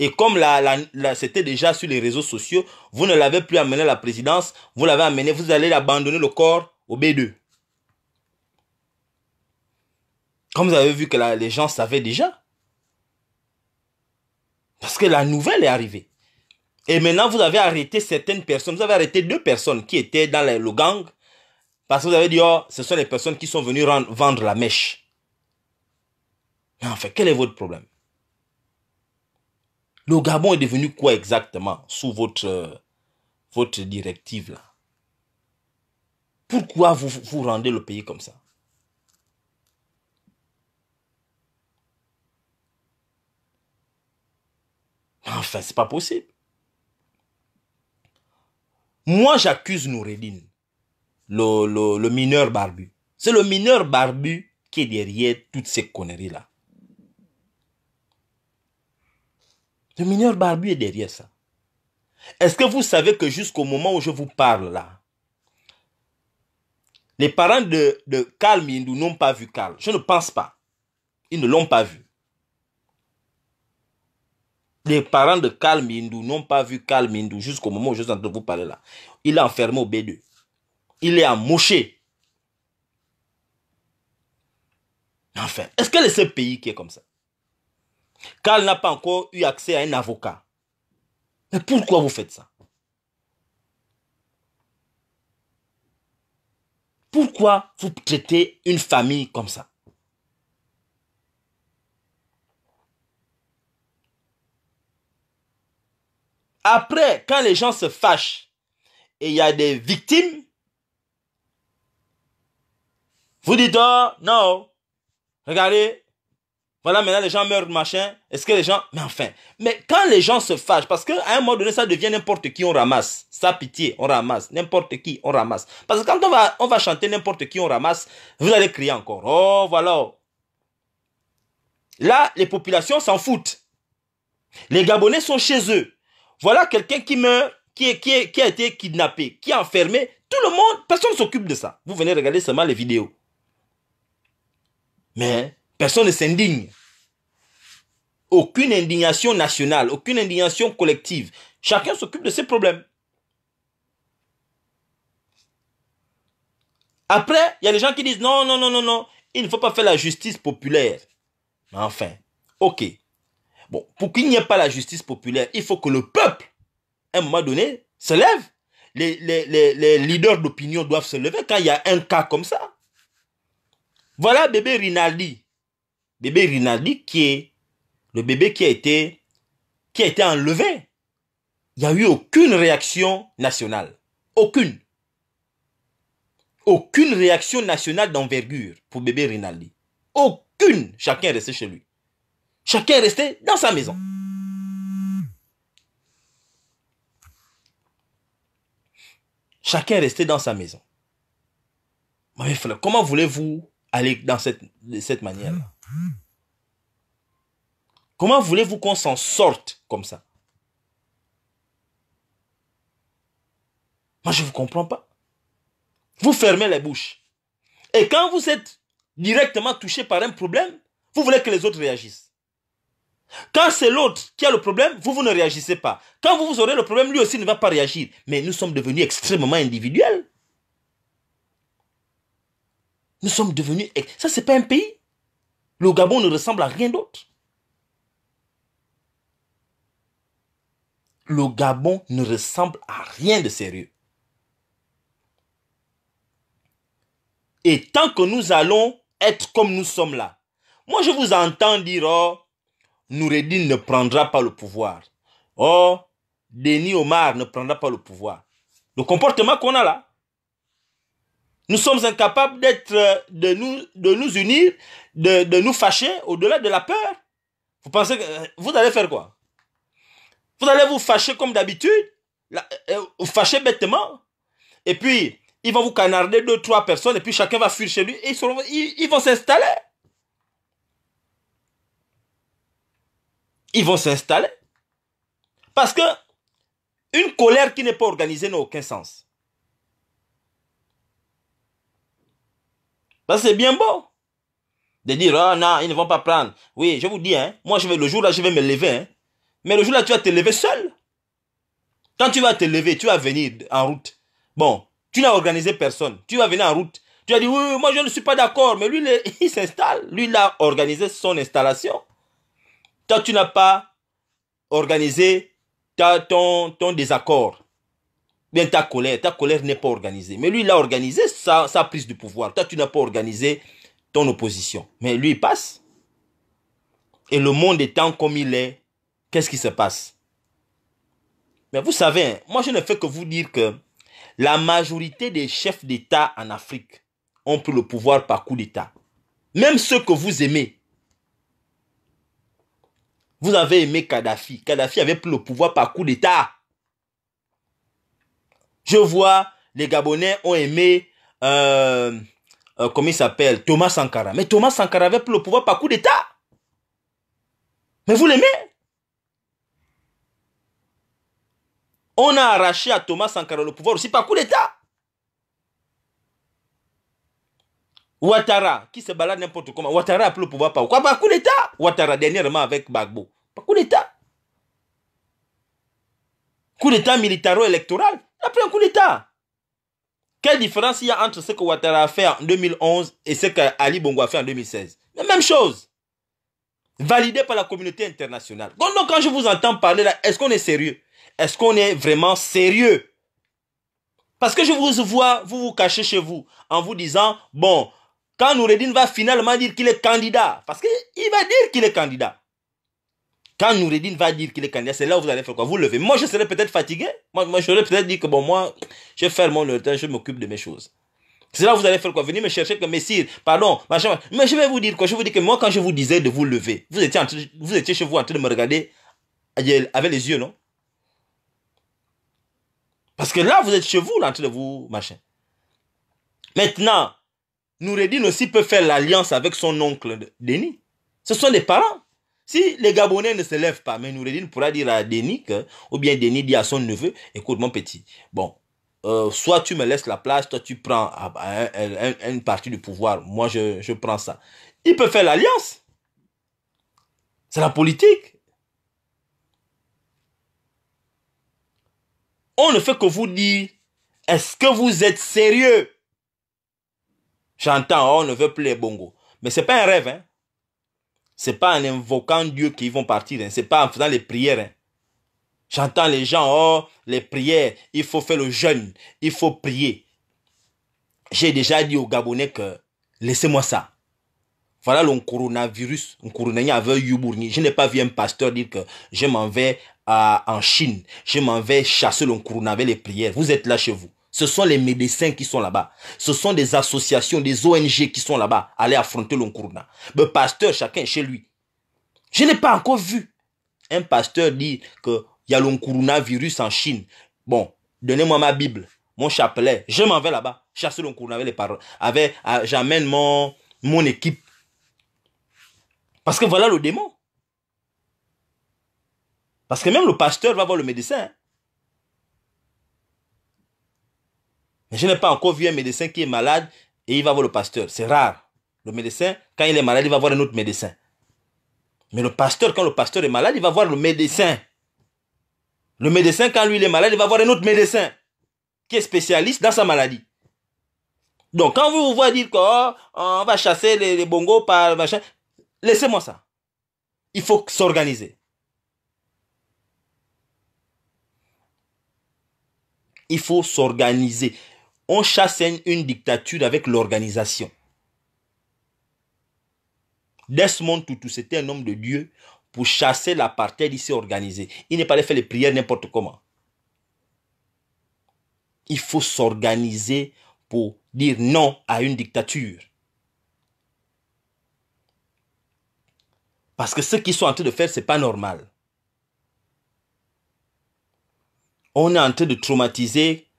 Et comme la, c'était déjà sur les réseaux sociaux, vous ne l'avez plus amené à la présidence, vous l'avez amené, vous allez l'abandonner le corps au B2. Comme vous avez vu que les gens savaient déjà. Parce que la nouvelle est arrivée. Et maintenant, vous avez arrêté certaines personnes. Vous avez arrêté deux personnes qui étaient dans le gang. Parce que vous avez dit, oh, ce sont les personnes qui sont venues vendre la mèche. Mais en fait, quel est votre problème Le Gabon est devenu quoi exactement sous votre, euh, votre directive là Pourquoi vous, vous rendez le pays comme ça Enfin, c'est pas possible. Moi, j'accuse Noureddin, le, mineur barbu. C'est le mineur barbu qui est derrière toutes ces conneries-là. Le mineur barbu est derrière ça. Est-ce que vous savez que jusqu'au moment où je vous parle là, les parents de, de Mindou n'ont pas vu Karl. Je ne pense pas. Ils ne l'ont pas vu. Les parents de Karl Mindou n'ont pas vu Karl Mindou jusqu'au moment où je de vous parler là. Il est enfermé au B2. Il est emmoché. Enfin, est-ce que c'est ce pays qui est comme ça Karl n'a pas encore eu accès à un avocat. Mais pourquoi vous faites ça Pourquoi vous traitez une famille comme ça Après, quand les gens se fâchent et il y a des victimes, vous dites, oh, non, regardez, voilà, maintenant les gens meurent, machin. Est-ce que les gens... Mais enfin, mais quand les gens se fâchent, parce qu'à un moment donné, ça devient n'importe qui, on ramasse. Ça, pitié, on ramasse. N'importe qui, on ramasse. Parce que quand on va, on va chanter n'importe qui, on ramasse, vous allez crier encore. Oh, voilà. Là, les populations s'en foutent. Les Gabonais sont chez eux. Voilà quelqu'un qui meurt, qui, qui, a été kidnappé, qui a enfermé. Tout le monde, personne ne s'occupe de ça. Vous venez regarder seulement les vidéos. Mais personne ne s'indigne. Aucune indignation nationale, aucune indignation collective. Chacun s'occupe de ses problèmes. Après, il y a des gens qui disent non, non, non, non, non, il ne faut pas faire la justice populaire. Mais enfin, ok, Bon, pour qu'il n'y ait pas la justice populaire, il faut que le peuple, à un moment donné, se lève. Les, leaders d'opinion doivent se lever quand il y a un cas comme ça. Voilà bébé Rinaldi. Bébé Rinaldi qui est le bébé qui a été, qui a été enlevé. Il n'y a eu aucune réaction nationale. Aucune. Aucune réaction nationale d'envergure pour bébé Rinaldi. Aucune. Chacun est resté chez lui. Chacun est resté dans sa maison. Chacun est resté dans sa maison. Mais comment voulez-vous aller dans cette, de cette manière-là Comment voulez-vous qu'on s'en sorte comme ça Moi, je ne vous comprends pas. Vous fermez les bouches. Et quand vous êtes directement touché par un problème, vous voulez que les autres réagissent. Quand c'est l'autre qui a le problème, vous, ne réagissez pas. Quand vous, aurez le problème, lui aussi ne va pas réagir. Mais nous sommes devenus extrêmement individuels. Nous sommes devenus... Ça, ce n'est pas un pays. Le Gabon ne ressemble à rien d'autre. Le Gabon ne ressemble à rien de sérieux. Et tant que nous allons être comme nous sommes là, moi je vous entends dire, oh, Noureddin ne prendra pas le pouvoir. Oh, Denis Omar ne prendra pas le pouvoir. Le comportement qu'on a là, nous sommes incapables d'être, euh, de nous, de nous unir, de, nous fâcher au-delà de la peur. Vous pensez que euh, vous allez faire quoi Vous allez vous fâcher comme d'habitude, euh, vous fâcher bêtement, et puis ils vont vous canarder deux, trois personnes, et puis chacun va fuir chez lui, et ils vont s'installer. ils vont s'installer. Parce que une colère qui n'est pas organisée n'a aucun sens. Parce c'est bien beau de dire, ah non, ils ne vont pas prendre. Oui, je vous dis, hein, moi je vais, le jour là, je vais me lever. Hein. mais le jour là, tu vas te lever seul. Quand tu vas te lever, tu vas venir en route. Bon, tu n'as organisé personne. Tu vas venir en route. Tu as dit, oui, moi je ne suis pas d'accord. Mais lui, il s'installe. Lui, il a organisé son installation. Toi, tu n'as pas organisé ta, ton, ton désaccord. Bien ta colère, ta colère n'est pas organisée. Mais lui, il a organisé sa, sa prise de pouvoir. Toi, tu n'as pas organisé ton opposition. Mais lui, il passe. Et le monde étant comme il est, qu'est-ce qui se passe Mais vous savez, hein, moi, je ne fais que vous dire que la majorité des chefs d'État en Afrique ont pris le pouvoir par coup d'État. Même ceux que vous aimez, vous avez aimé Kadhafi. Kadhafi avait pris le pouvoir par coup d'État. Je vois, les Gabonais ont aimé, euh, euh, comment il s'appelle, Thomas Sankara. Mais Thomas Sankara avait pris le pouvoir par coup d'État. Mais vous l'aimez On a arraché à Thomas Sankara le pouvoir aussi par coup d'État. Ouattara, qui se balade n'importe comment. Ouattara a pris le pouvoir par quoi Par coup d'État. Ouattara, dernièrement avec Bagbo. Par coup d'État. Coup d'État militaro-électoral. Après un coup d'État. Quelle différence il y a entre ce que Ouattara a fait en 2011 et ce qu'Ali Bongo a fait en 2016 La même chose. Validé par la communauté internationale. donc quand je vous entends parler là, est-ce qu'on est sérieux Est-ce qu'on est vraiment sérieux Parce que je vous vois, vous vous cachez chez vous en vous disant, bon, quand Noureddin va finalement dire qu'il est candidat, parce qu'il va dire qu'il est candidat. Quand Noureddin va dire qu'il est candidat, c'est là où vous allez faire quoi Vous levez. Moi, je serais peut-être fatigué. Moi, moi j'aurais peut-être dit que bon, moi, je vais faire mon temps, je m'occupe de mes choses. C'est là où vous allez faire quoi Venir me chercher que Messire, pardon, machin. Mais je vais vous dire quoi Je vous dis que moi, quand je vous disais de vous lever, vous étiez, vous étiez chez vous en train de me regarder avec les yeux, non Parce que là, vous êtes chez vous, là, en train de vous, machin. Maintenant, Noureddin aussi peut faire l'alliance avec son oncle Denis. Ce sont des parents. Si les Gabonais ne se lèvent pas, mais Noureddin pourra dire à Denis que, ou bien Denis dit à son neveu, écoute mon petit, bon, euh, soit tu me laisses la place, toi tu prends ah, bah, une partie du pouvoir, moi je, je prends ça. Il peut faire l'alliance. C'est la politique. On ne fait que vous dire, est-ce que vous êtes sérieux J'entends, oh, on ne veut plus les bongos. Mais ce n'est pas un rêve. Hein. Ce n'est pas en invoquant Dieu qu'ils vont partir. Hein. Ce n'est pas en faisant les prières. Hein. J'entends les gens, oh, les prières, il faut faire le jeûne, il faut prier. J'ai déjà dit aux Gabonais que laissez-moi ça. Voilà le coronavirus. Je n'ai pas vu un pasteur dire que je m'en vais à, en Chine. Je m'en vais chasser le coronavirus les prières. Vous êtes là chez vous. Ce sont les médecins qui sont là-bas. Ce sont des associations, des ONG qui sont là-bas. Allez affronter l'onkourna. Le pasteur, chacun chez lui. Je n'ai pas encore vu. Un pasteur dire qu'il y a virus en Chine. Bon, donnez-moi ma Bible, mon chapelet. Je m'en vais là-bas. Chasser l'onkourna avec les paroles. Avec, ah, j'amène mon équipe. Parce que voilà le démon. Parce que même le pasteur va voir le médecin. Hein. Mais je n'ai pas encore vu un médecin qui est malade et il va voir le pasteur. C'est rare. Le médecin, quand il est malade, il va voir un autre médecin. Mais le pasteur, quand le pasteur est malade, il va voir le médecin. Le médecin, quand lui, il est malade, il va voir un autre médecin qui est spécialiste dans sa maladie. Donc, quand vous vous voyez dire qu'on oh, va chasser les, les bongos par machin, laissez-moi ça. Il faut s'organiser. Il faut s'organiser on chasse une dictature avec l'organisation. Desmond Tutu, c'était un homme de Dieu pour chasser l'apartheid, il organisé. Il n'est pas allé faire les prières n'importe comment. Il faut s'organiser pour dire non à une dictature. Parce que ce qu'ils sont en train de faire, ce n'est pas normal. On est en train de traumatiser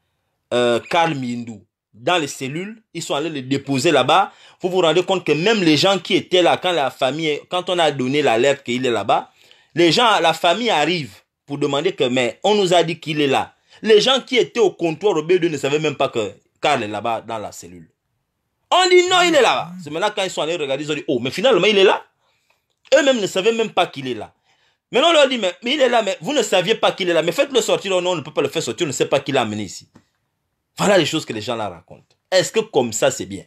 euh, Carl Karl Mindou dans les cellules, ils sont allés les déposer là-bas. Vous vous rendez compte que même les gens qui étaient là quand la famille, quand on a donné l'alerte qu'il est là-bas, les gens, la famille arrive pour demander que, mais on nous a dit qu'il est là. Les gens qui étaient au comptoir au B2 ne savaient même pas que Karl est là-bas dans la cellule. On dit non, il est là mm. C'est maintenant quand ils sont allés regarder, ils ont dit, oh, mais finalement, il est là. Eux-mêmes ne savaient même pas qu'il est là. Maintenant, on leur dit, mais, il est là, mais vous ne saviez pas qu'il est là. Mais faites-le sortir. non, on ne peut pas le faire sortir, on ne sait pas qui l'a amené ici. Voilà les choses que les gens la racontent. Est-ce que comme ça, c'est bien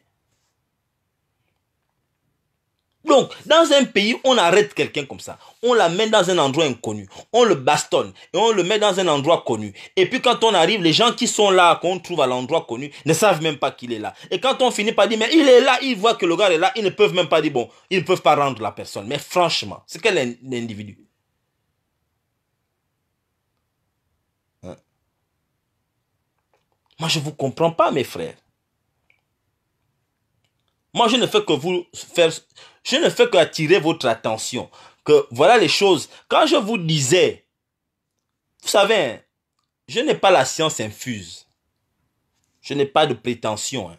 donc, dans un pays, on arrête quelqu'un comme ça. On l'amène dans un endroit inconnu. On le bastonne et on le met dans un endroit connu. Et puis quand on arrive, les gens qui sont là, qu'on trouve à l'endroit connu, ne savent même pas qu'il est là. Et quand on finit par dire, mais il est là, ils voient que le gars est là, ils ne peuvent même pas dire, bon, ils ne peuvent pas rendre la personne. Mais franchement, c'est quel individu Moi, je ne vous comprends pas, mes frères. Moi, je ne fais que vous faire, je ne fais qu'attirer votre attention. Que voilà les choses. Quand je vous disais, vous savez, hein, je n'ai pas la science infuse. Je n'ai pas de prétention. Hein.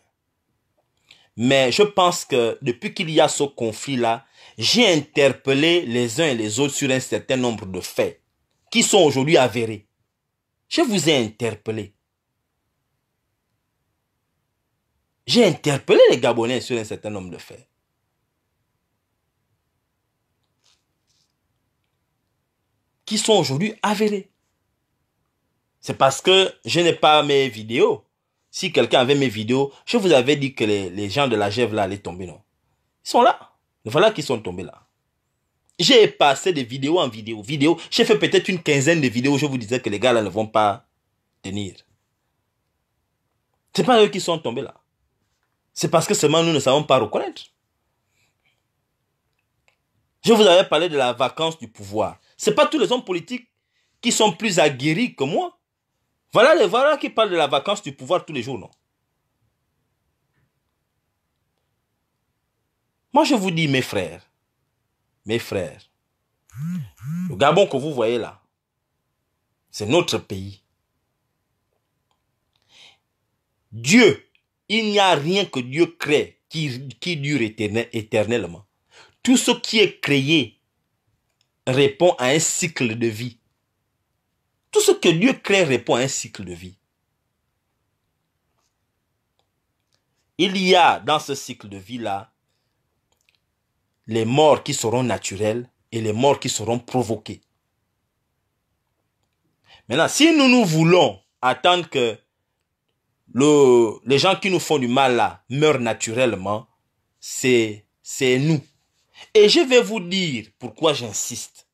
Mais je pense que depuis qu'il y a ce conflit-là, j'ai interpellé les uns et les autres sur un certain nombre de faits qui sont aujourd'hui avérés. Je vous ai interpellé. J'ai interpellé les Gabonais sur un certain nombre de faits. Qui sont aujourd'hui avérés. C'est parce que je n'ai pas mes vidéos. Si quelqu'un avait mes vidéos, je vous avais dit que les, gens de la Gève là allaient tomber, non Ils sont là. Voilà qu'ils sont tombés là. J'ai passé de vidéos en vidéo, vidéo. J'ai fait peut-être une quinzaine de vidéos. Je vous disais que les gars là ne vont pas tenir. Ce n'est pas eux qui sont tombés là. C'est parce que seulement nous ne savons pas reconnaître. Je vous avais parlé de la vacance du pouvoir. Ce n'est pas tous les hommes politiques qui sont plus aguerris que moi. Voilà les voilà qui parlent de la vacance du pouvoir tous les jours, non Moi, je vous dis, mes frères, mes frères, le Gabon que vous voyez là, c'est notre pays. Dieu il n'y a rien que Dieu crée qui, dure éternellement. Tout ce qui est créé répond à un cycle de vie. Tout ce que Dieu crée répond à un cycle de vie. Il y a dans ce cycle de vie-là les morts qui seront naturelles et les morts qui seront provoquées. Maintenant, si nous nous voulons attendre que le, les gens qui nous font du mal là meurent naturellement, c'est, c'est nous. Et je vais vous dire pourquoi j'insiste.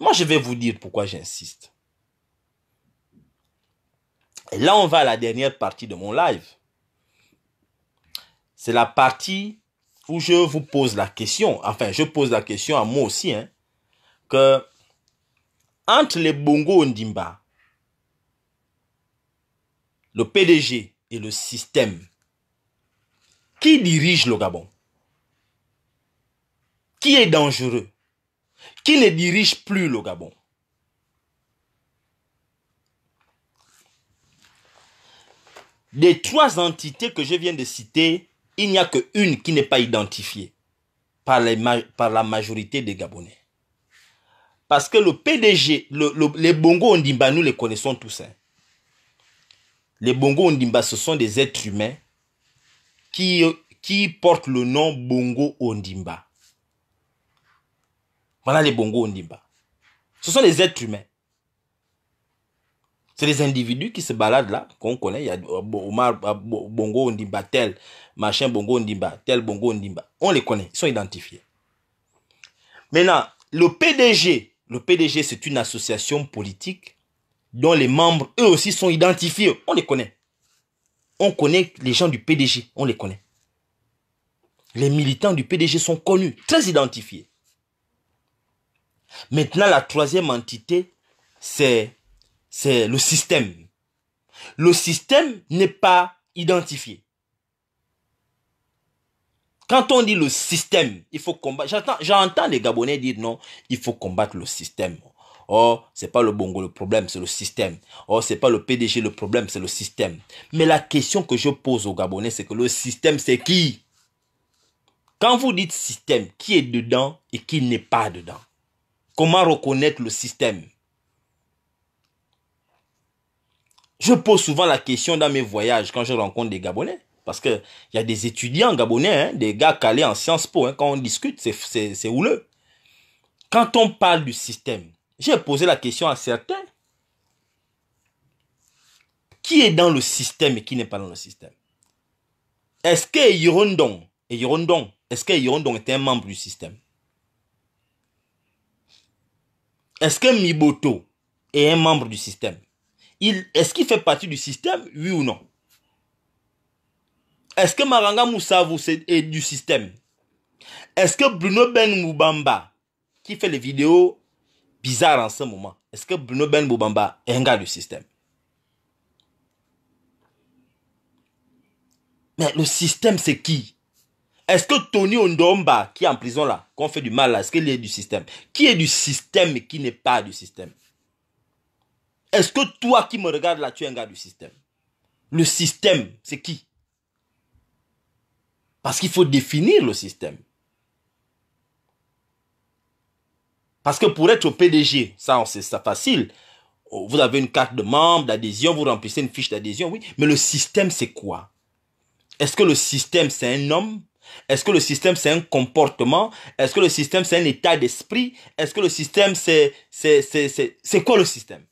Moi, je vais vous dire pourquoi j'insiste. Et là, on va à la dernière partie de mon live. C'est la partie où je vous pose la question, enfin, je pose la question à moi aussi, hein, que entre les Bongo Ndimba, le PDG et le système. Qui dirige le Gabon Qui est dangereux Qui ne dirige plus le Gabon Des trois entités que je viens de citer, il n'y a qu'une qui n'est pas identifiée par, la majorité des Gabonais. Parce que le PDG, le, bongos, les Bongo nous les connaissons tous. Hein. Les Bongo Ondimba, ce sont des êtres humains qui, qui portent le nom Bongo Ondimba. Voilà les Bongo Ondimba. Ce sont des êtres humains. C'est des individus qui se baladent là, qu'on connaît. Il y a Omar, Bongo Ondimba, tel, machin Bongo Ondimba, tel Bongo Ondimba. On les connaît, ils sont identifiés. Maintenant, le PDG, le PDG c'est une association politique dont les membres, eux aussi, sont identifiés. On les connaît. On connaît les gens du PDG, on les connaît. Les militants du PDG sont connus, très identifiés. Maintenant, la troisième entité, c'est, le système. Le système n'est pas identifié. Quand on dit le système, il faut combattre. J'entends les Gabonais dire non, il faut combattre le système. Oh, c'est pas le bongo le problème, c'est le système. Oh, c'est pas le PDG le problème, c'est le système. Mais la question que je pose aux Gabonais, c'est que le système, c'est qui Quand vous dites système, qui est dedans et qui n'est pas dedans Comment reconnaître le système Je pose souvent la question dans mes voyages quand je rencontre des Gabonais. Parce qu'il y a des étudiants gabonais, hein, des gars calés en Sciences Po. Hein, quand on discute, c'est houleux. Quand on parle du système, j'ai posé la question à certains. Qui est dans le système et qui n'est pas dans le système Est-ce que Yirondon, est-ce que un membre du système Est-ce que Miboto est un membre du système Est-ce qu'il fait partie du système, oui ou non Est-ce que Maranga Moussavu est du système Est-ce que Bruno Ben Moubamba, qui fait les vidéos bizarre en ce moment. Est-ce que Bruno Ben Bobamba est un gars du système Mais le système, c'est qui Est-ce que Tony Ondomba, qui est en prison là, qu'on fait du mal là, est-ce qu'il est du système Qui est du système et qui n'est pas du système Est-ce que toi qui me regardes là, tu es un gars du système Le système, c'est qui Parce qu'il faut définir le système. Parce que pour être au PDG, ça, c'est facile. Vous avez une carte de membre, d'adhésion, vous remplissez une fiche d'adhésion, oui. Mais le système, c'est quoi Est-ce que le système, c'est un homme Est-ce que le système, c'est un comportement Est-ce que le système, c'est un état d'esprit Est-ce que le système, c'est... C'est quoi le système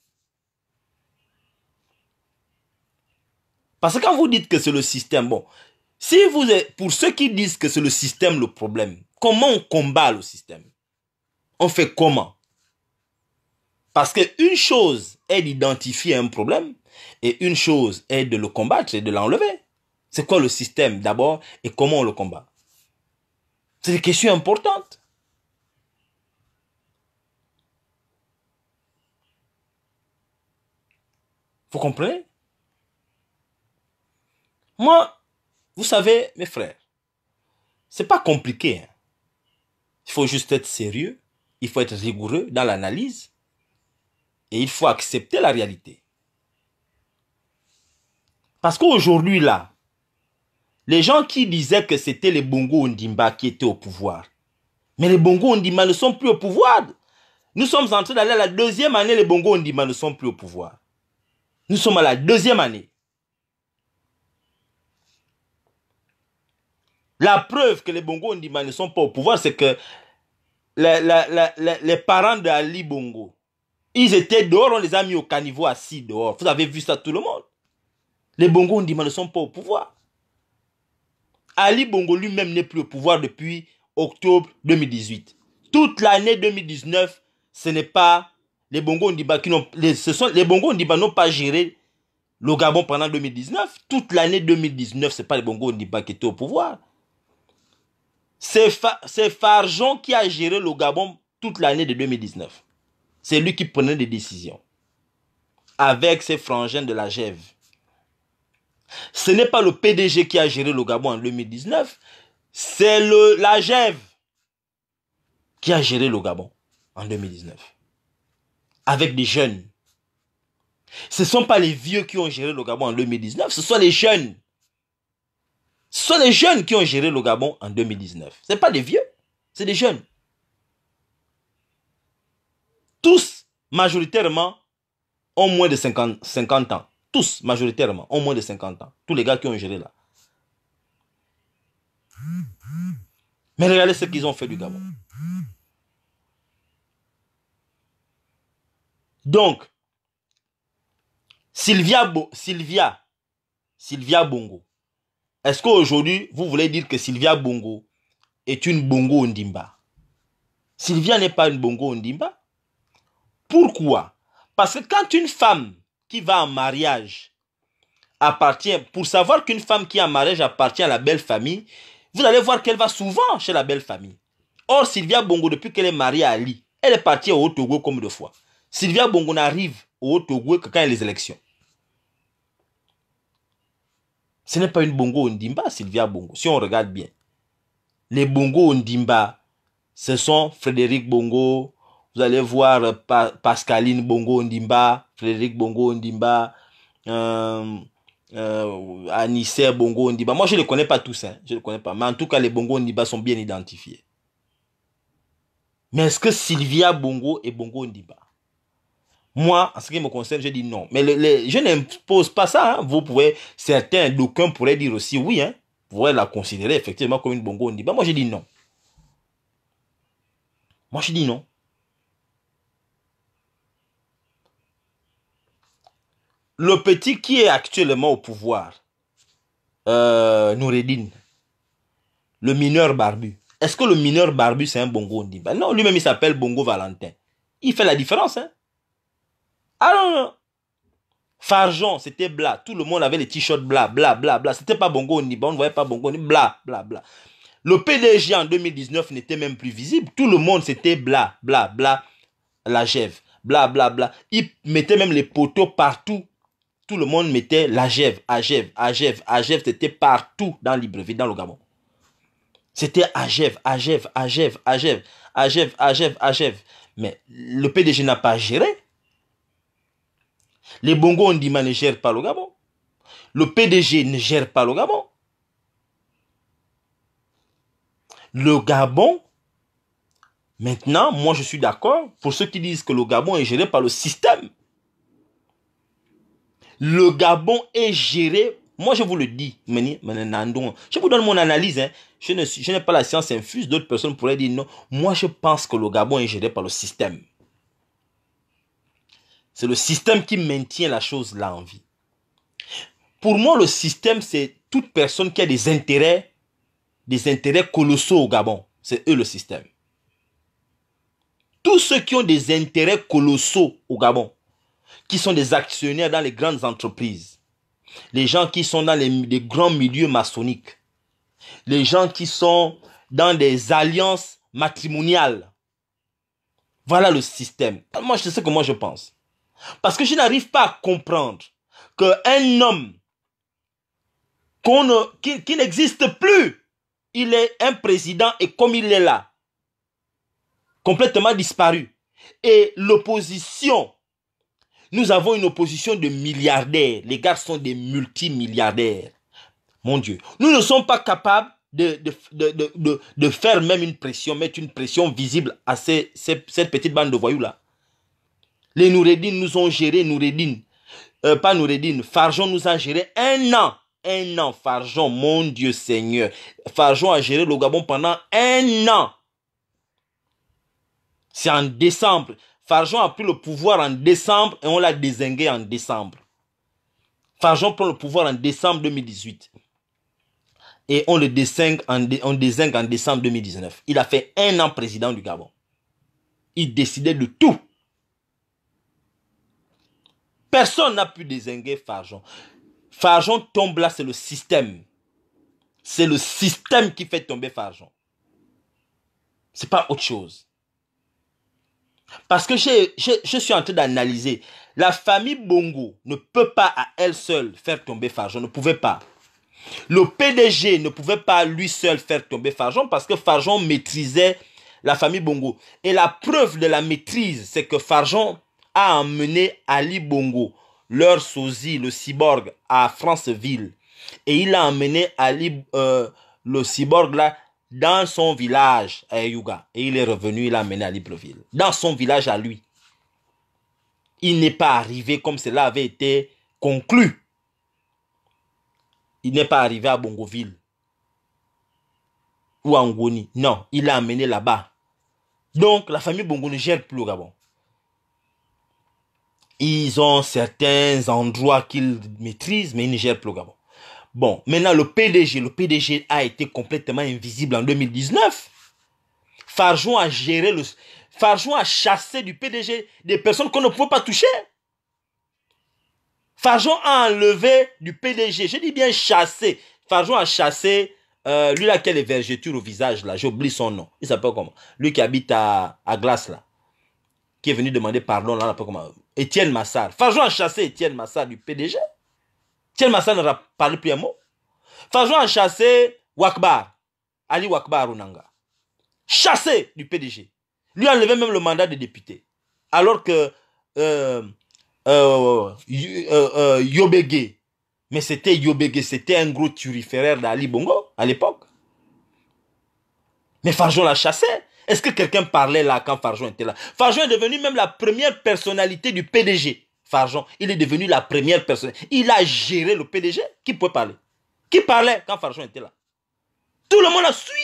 Parce que quand vous dites que c'est le système, bon, si vous êtes, pour ceux qui disent que c'est le système le problème, comment on combat le système on fait comment Parce que une chose est d'identifier un problème et une chose est de le combattre et de l'enlever. C'est quoi le système d'abord et comment on le combat C'est une question importante. Vous comprenez Moi, vous savez, mes frères, c'est pas compliqué. Hein. Il faut juste être sérieux il faut être rigoureux dans l'analyse et il faut accepter la réalité. Parce qu'aujourd'hui, là, les gens qui disaient que c'était les Bongo Ondimba qui étaient au pouvoir, mais les Bongo Ondimba ne sont plus au pouvoir. Nous sommes en train d'aller à la deuxième année, les Bongo Ondimba ne sont plus au pouvoir. Nous sommes à la deuxième année. La preuve que les Bongo Ondimba ne sont pas au pouvoir, c'est que les, les, les parents d'Ali Bongo, ils étaient dehors, on les a mis au caniveau assis dehors. Vous avez vu ça tout le monde. Les Bongo, on dit, mais ne sont pas au pouvoir. Ali Bongo lui-même n'est plus au pouvoir depuis octobre 2018. Toute l'année 2019, ce n'est pas les Bongo Ndiba qui n'ont ce sont, les Bongo pas géré le Gabon pendant 2019. Toute l'année 2019, ce n'est pas les Bongo Ndiba qui étaient au pouvoir. C'est Farjon qui a géré le Gabon toute l'année de 2019. C'est lui qui prenait des décisions. Avec ses frangins de la Gève. Ce n'est pas le PDG qui a géré le Gabon en 2019. C'est la Gève qui a géré le Gabon en 2019. Avec des jeunes. Ce ne sont pas les vieux qui ont géré le Gabon en 2019. Ce sont les jeunes. Ce sont les jeunes qui ont géré le Gabon en 2019. Ce n'est pas des vieux, c'est des jeunes. Tous, majoritairement, ont moins de 50, 50 ans. Tous, majoritairement, ont moins de 50 ans. Tous les gars qui ont géré là. Mais regardez ce qu'ils ont fait du Gabon. Donc, Sylvia, Sylvia, Sylvia Bongo, est-ce qu'aujourd'hui, vous voulez dire que Sylvia Bongo est une Bongo Ondimba Sylvia n'est pas une Bongo Ondimba. Pourquoi Parce que quand une femme qui va en mariage appartient, pour savoir qu'une femme qui est en mariage appartient à la belle famille, vous allez voir qu'elle va souvent chez la belle famille. Or, Sylvia Bongo, depuis qu'elle est mariée à Ali, elle est partie au Togo comme deux fois. Sylvia Bongo n'arrive au Togo que quand il y a les élections. Ce n'est pas une Bongo Ndimba, Sylvia Bongo, si on regarde bien. Les Bongo Ndimba, ce sont Frédéric Bongo, vous allez voir Pascaline Bongo Ndimba, Frédéric Bongo Ndimba, euh, euh Bongo Ndimba. Moi, je ne les connais pas tous, hein. je ne les connais pas. Mais en tout cas, les Bongo Ndimba sont bien identifiés. Mais est-ce que Sylvia Bongo est Bongo Ndimba moi, en ce qui me concerne, je dis non. Mais je n'impose pas ça. Hein. Vous pouvez, certains, d'aucuns pourraient dire aussi oui. Hein. Vous pouvez la considérer effectivement comme une bongo Ndiba. Ben, moi, je dis non. Moi, je dis non. Le petit qui est actuellement au pouvoir, euh, Noureddin, le mineur barbu. Est-ce que le mineur barbu, c'est un bongo Ndiba ben Non, lui-même, il s'appelle Bongo Valentin. Il fait la différence. Hein? Ah non, c'était bla. Tout le monde avait les t-shirts bla, bla, bla, bla. C'était pas Bongo ni on ne voyait pas Bongo ni bla, bla, bla. Le PDG en 2019 n'était même plus visible. Tout le monde, c'était bla, bla, bla. La Gève, bla, bla, bla. Il mettait même les poteaux partout. Tout le monde mettait la Gève, Gève, Agève, Gève C'était partout dans Libreville, dans le Gabon. C'était Gève Agève, Gève, Agève, Gève, Agève, Gève Mais le PDG n'a pas géré. Les Bongo dit, ne gèrent pas le Gabon. Le PDG ne gère pas le Gabon. Le Gabon, maintenant, moi je suis d'accord pour ceux qui disent que le Gabon est géré par le système. Le Gabon est géré, moi je vous le dis, je vous donne mon analyse, hein. je n'ai pas la science infuse, d'autres personnes pourraient dire non. Moi je pense que le Gabon est géré par le système. C'est le système qui maintient la chose là en vie. Pour moi, le système, c'est toute personne qui a des intérêts, des intérêts colossaux au Gabon. C'est eux le système. Tous ceux qui ont des intérêts colossaux au Gabon, qui sont des actionnaires dans les grandes entreprises, les gens qui sont dans les, grands milieux maçonniques, les gens qui sont dans des alliances matrimoniales. Voilà le système. Moi, je sais moi je pense. Parce que je n'arrive pas à comprendre qu'un homme qui, n'existe plus, il est un président et comme il est là, complètement disparu. Et l'opposition, nous avons une opposition de milliardaires. Les gars sont des multimilliardaires. Mon Dieu, nous ne sommes pas capables de, de, faire même une pression, mettre une pression visible à cette petite bande de voyous-là. Les Nouredines nous ont géré, Noureddin. Euh, pas Noureddin, Farjon nous a géré un an. Un an, Farjon, mon Dieu Seigneur. Farjon a géré le Gabon pendant un an. C'est en décembre. Farjon a pris le pouvoir en décembre et on l'a désingué en décembre. Farjon prend le pouvoir en décembre 2018. Et on le désingue en, désingue en décembre 2019. Il a fait un an président du Gabon. Il décidait de tout. Personne n'a pu désinguer Farjon. Farjon tombe là, c'est le système. C'est le système qui fait tomber Ce C'est pas autre chose. Parce que je suis en train d'analyser. La famille Bongo ne peut pas à elle seule faire tomber Farjon. Ne pouvait pas. Le PDG ne pouvait pas lui seul faire tomber Fajon parce que Farjon maîtrisait la famille Bongo. Et la preuve de la maîtrise, c'est que Farjon a emmené Ali Bongo, leur sosie, le cyborg, à Franceville. Et il a emmené Ali, euh, le cyborg là dans son village à Yuga. Et il est revenu, il a amené à Libreville. Dans son village à lui. Il n'est pas arrivé comme cela avait été conclu. Il n'est pas arrivé à Bongoville ou à Ngoni. Non, il l'a emmené là-bas. Donc, la famille Bongo ne gère plus au Gabon. Ils ont certains endroits qu'ils maîtrisent, mais ils ne gèrent plus le Gabon. Bon, maintenant le PDG, le PDG a été complètement invisible en 2019. Farjon a géré le, Farjon a chassé du PDG des personnes qu'on ne pouvait pas toucher. Farjon a enlevé du PDG, je dis bien chassé. Farjon a chassé euh, lui là qui a les vergetures au visage là, j'oublie son nom. Il s'appelle comment Lui qui habite à, à Glace là qui est venu demander pardon là, Étienne Massard. Fajon a chassé Étienne Massard du PDG. Étienne Massard n'aura parlé plus un mot. Fajon a chassé Wakbar. Ali Wakbar Runanga. Chassé du PDG. Lui a enlevé même le mandat de député. Alors que euh, euh, euh, euh, Yobege, mais c'était Yobege, c'était un gros turiféraire d'Ali Bongo à l'époque. Mais Fajon l'a chassé. Est-ce que quelqu'un parlait là quand Farjon était là Farjon est devenu même la première personnalité du PDG. Farjon, il est devenu la première personne. Il a géré le PDG. Qui pouvait parler Qui parlait quand Farjon était là Tout le monde a suivi.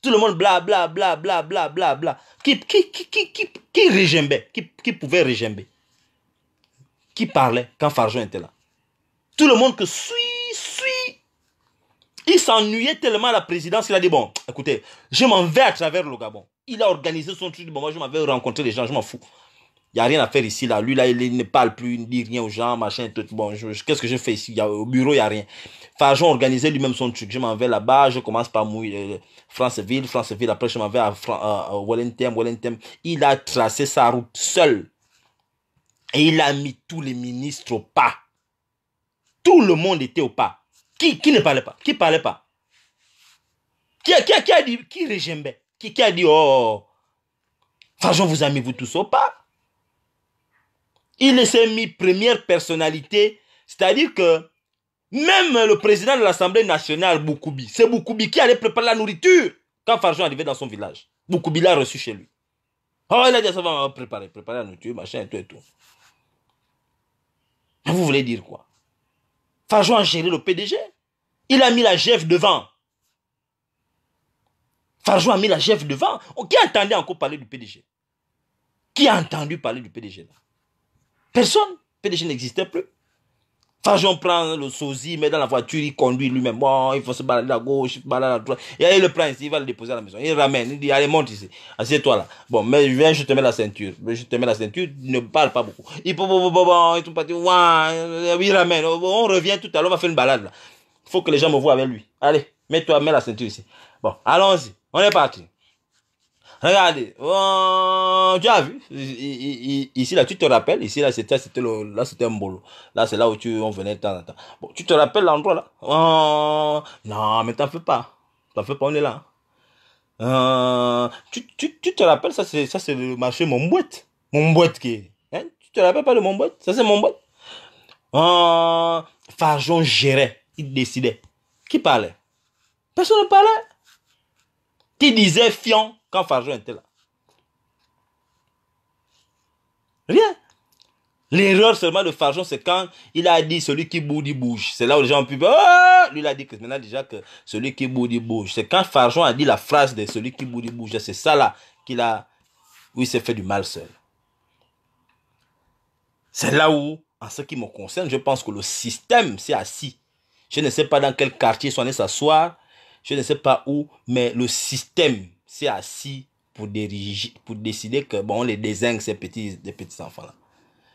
Tout le monde bla bla bla bla bla bla bla. Qui, qui, qui, régimbait qui, qui pouvait régimber Qui parlait quand Farjon était là Tout le monde que suit il s'ennuyait tellement à la présidence qu'il a dit, bon, écoutez, je m'en vais à travers le Gabon. Il a organisé son truc, bon, moi je m'en vais rencontrer les gens, je m'en fous. Il n'y a rien à faire ici, là. Lui, là, il ne parle plus, il ne dit rien aux gens, machin, tout. Bon, qu'est-ce que je fais ici Au bureau, il n'y a rien. Fajon organisé lui-même son truc. Je m'en vais là-bas, je commence par euh, Franceville, Franceville, après je m'en vais à, à, à Il a tracé sa route seul. Et il a mis tous les ministres au pas. Tout le monde était au pas. Qui, qui ne parlait pas Qui parlait pas qui a, qui, qui a dit Qui régimbait qui, a dit Oh, vous a mis vous tous au pas Il s'est mis première personnalité, c'est-à-dire que même le président de l'Assemblée nationale, Boukoubi, c'est Boukoubi qui allait préparer la nourriture quand Farjon arrivait dans son village. Boukoubi l'a reçu chez lui. Oh, il a dit ça va oh, préparer, préparer la nourriture, machin et tout et tout. Vous voulez dire quoi françois a géré le PDG. Il a mis la GF devant. françois a mis la GF devant. Oh, qui entendu encore parler du PDG Qui a entendu parler du PDG là Personne. PDG n'existait plus. Fajon prend le sosie, met dans la voiture, il conduit lui-même. Bon, il faut se balader à gauche, se balader à droite. Et il le prend ici, il va le déposer à la maison. Il ramène, il dit, allez, monte ici. Assieds-toi ah, là. Bon, mais viens, je te mets la ceinture. Je te mets la ceinture, ne parle pas beaucoup. Il bon, Il ramène. On revient tout à l'heure, on va faire une balade là. Faut que les gens me voient avec lui. Allez, mets-toi, mets la ceinture ici. Bon, allons-y. On est parti. Regardez, euh, tu as vu, ici là, tu te rappelles, ici là, c'était, c'était là, c'était un boulot. Là, c'est là où tu, on venait tu te rappelles l'endroit là? Euh, non, mais t'en fais pas. T'en fais pas, on est là. Euh, tu, te rappelles, ça, c'est, ça, c'est le marché mon Mombouette qui est, hein? Tu te rappelles pas de Mombouette? Ça, c'est Mombouette. Euh, gérait. Il décidait. Qui parlait? Personne ne parlait. Qui disait fion? quand Farjon était là. Rien. L'erreur seulement de Farjon, c'est quand il a dit celui qui boude bouge. C'est là où les gens ont pu. Oh, lui, il a dit que maintenant déjà que celui qui boude bouge. C'est quand Farjon a dit la phrase de celui qui boude bouge. C'est ça là qu'il a. Oui, il fait du mal seul. C'est là où, en ce qui me concerne, je pense que le système s'est assis. Je ne sais pas dans quel quartier soit né s'asseoir. Je ne sais pas où, mais le système c'est assis pour, diriger, pour décider que bon, on les désingue, ces petits, petits enfants-là.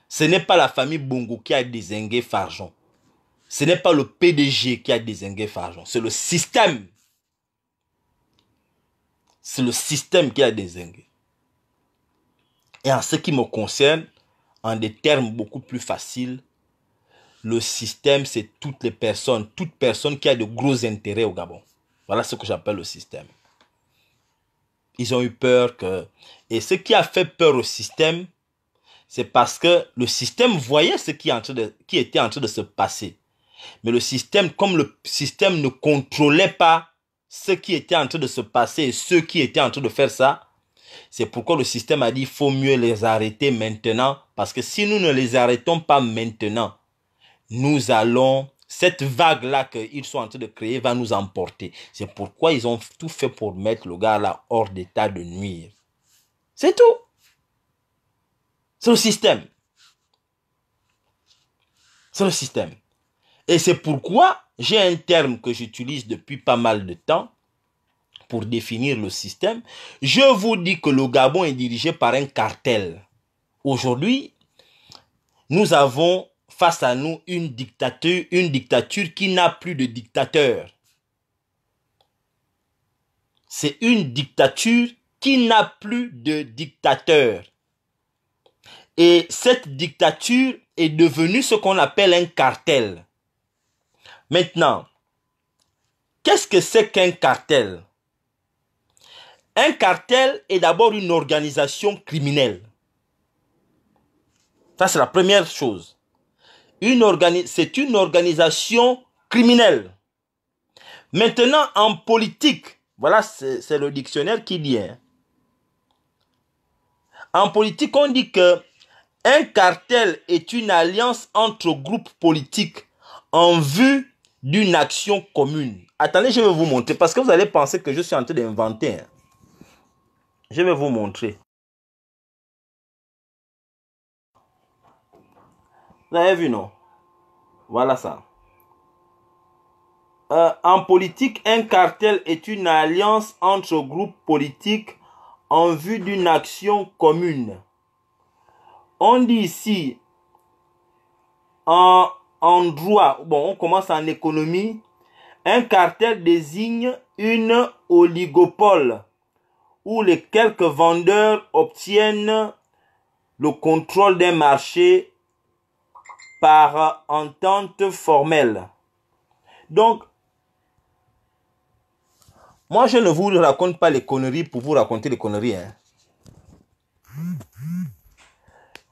Ce n'est pas la famille Bongo qui a désingué Farjon. Ce n'est pas le PDG qui a désingué Farjon. C'est le système. C'est le système qui a désingué. Et en ce qui me concerne, en des termes beaucoup plus faciles, le système, c'est toutes les personnes, toute personne qui a de gros intérêts au Gabon. Voilà ce que j'appelle le système. Ils ont eu peur que... Et ce qui a fait peur au système, c'est parce que le système voyait ce qui, était en train de se passer. Mais le système, comme le système ne contrôlait pas ce qui était en train de se passer et ceux qui étaient en train de faire ça, c'est pourquoi le système a dit il faut mieux les arrêter maintenant, parce que si nous ne les arrêtons pas maintenant, nous allons cette vague-là qu'ils sont en train de créer va nous emporter. C'est pourquoi ils ont tout fait pour mettre le gars là hors d'état de nuire. C'est tout. C'est le système. C'est le système. Et c'est pourquoi j'ai un terme que j'utilise depuis pas mal de temps pour définir le système. Je vous dis que le Gabon est dirigé par un cartel. Aujourd'hui, nous avons face à nous une dictature, une dictature qui n'a plus de dictateur. C'est une dictature qui n'a plus de dictateur. Et cette dictature est devenue ce qu'on appelle un cartel. Maintenant, qu'est-ce que c'est qu'un cartel Un cartel est d'abord une organisation criminelle. Ça, c'est la première chose c'est une organisation criminelle. Maintenant, en politique, voilà, c'est le dictionnaire qui dit. Hein. En politique, on dit que un cartel est une alliance entre groupes politiques en vue d'une action commune. Attendez, je vais vous montrer parce que vous allez penser que je suis en train d'inventer. Hein. Je vais vous montrer. Vous avez vu, non Voilà ça. Euh, en politique, un cartel est une alliance entre groupes politiques en vue d'une action commune. On dit ici, en, en droit, bon, on commence en économie, un cartel désigne une oligopole où les quelques vendeurs obtiennent le contrôle des marché par entente formelle. Donc, moi je ne vous raconte pas les conneries pour vous raconter les conneries. Hein.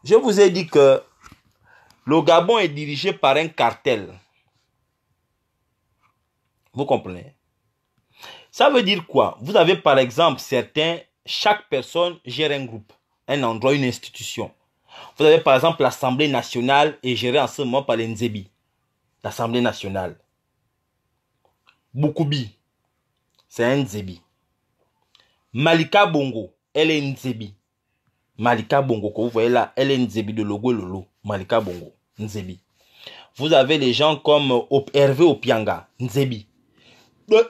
Je vous ai dit que le Gabon est dirigé par un cartel. Vous comprenez Ça veut dire quoi Vous avez par exemple certains, chaque personne gère un groupe, un endroit, une institution. Vous avez par exemple l'Assemblée nationale et gérée en ce moment par les Nzebi. L'Assemblée nationale. Bukubi, c'est un Nzebi. Malika Bongo, elle est Nzebi. Malika Bongo, que vous voyez là, elle est Nzebi, de logo Lolo. Malika Bongo, Nzebi. Vous avez des gens comme Hervé Opianga, Nzebi.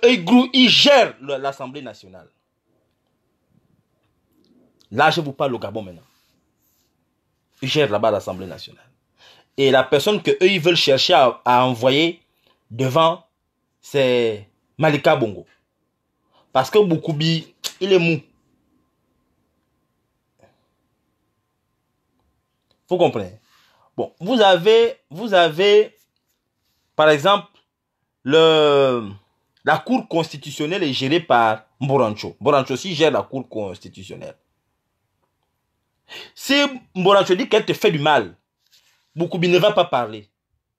Ils gèrent l'Assemblée nationale. Là, je vous parle au Gabon maintenant gère là-bas l'Assemblée nationale. Et la personne que eux ils veulent chercher à, envoyer devant, c'est Malika Bongo. Parce que Boukoubi, il est mou. Vous comprenez Bon, vous avez, vous avez, par exemple, le, la Cour constitutionnelle est gérée par Borancho. Borancho aussi gère la Cour constitutionnelle. Si Mborancho dit qu'elle te fait du mal, Boukoubi ne va pas parler.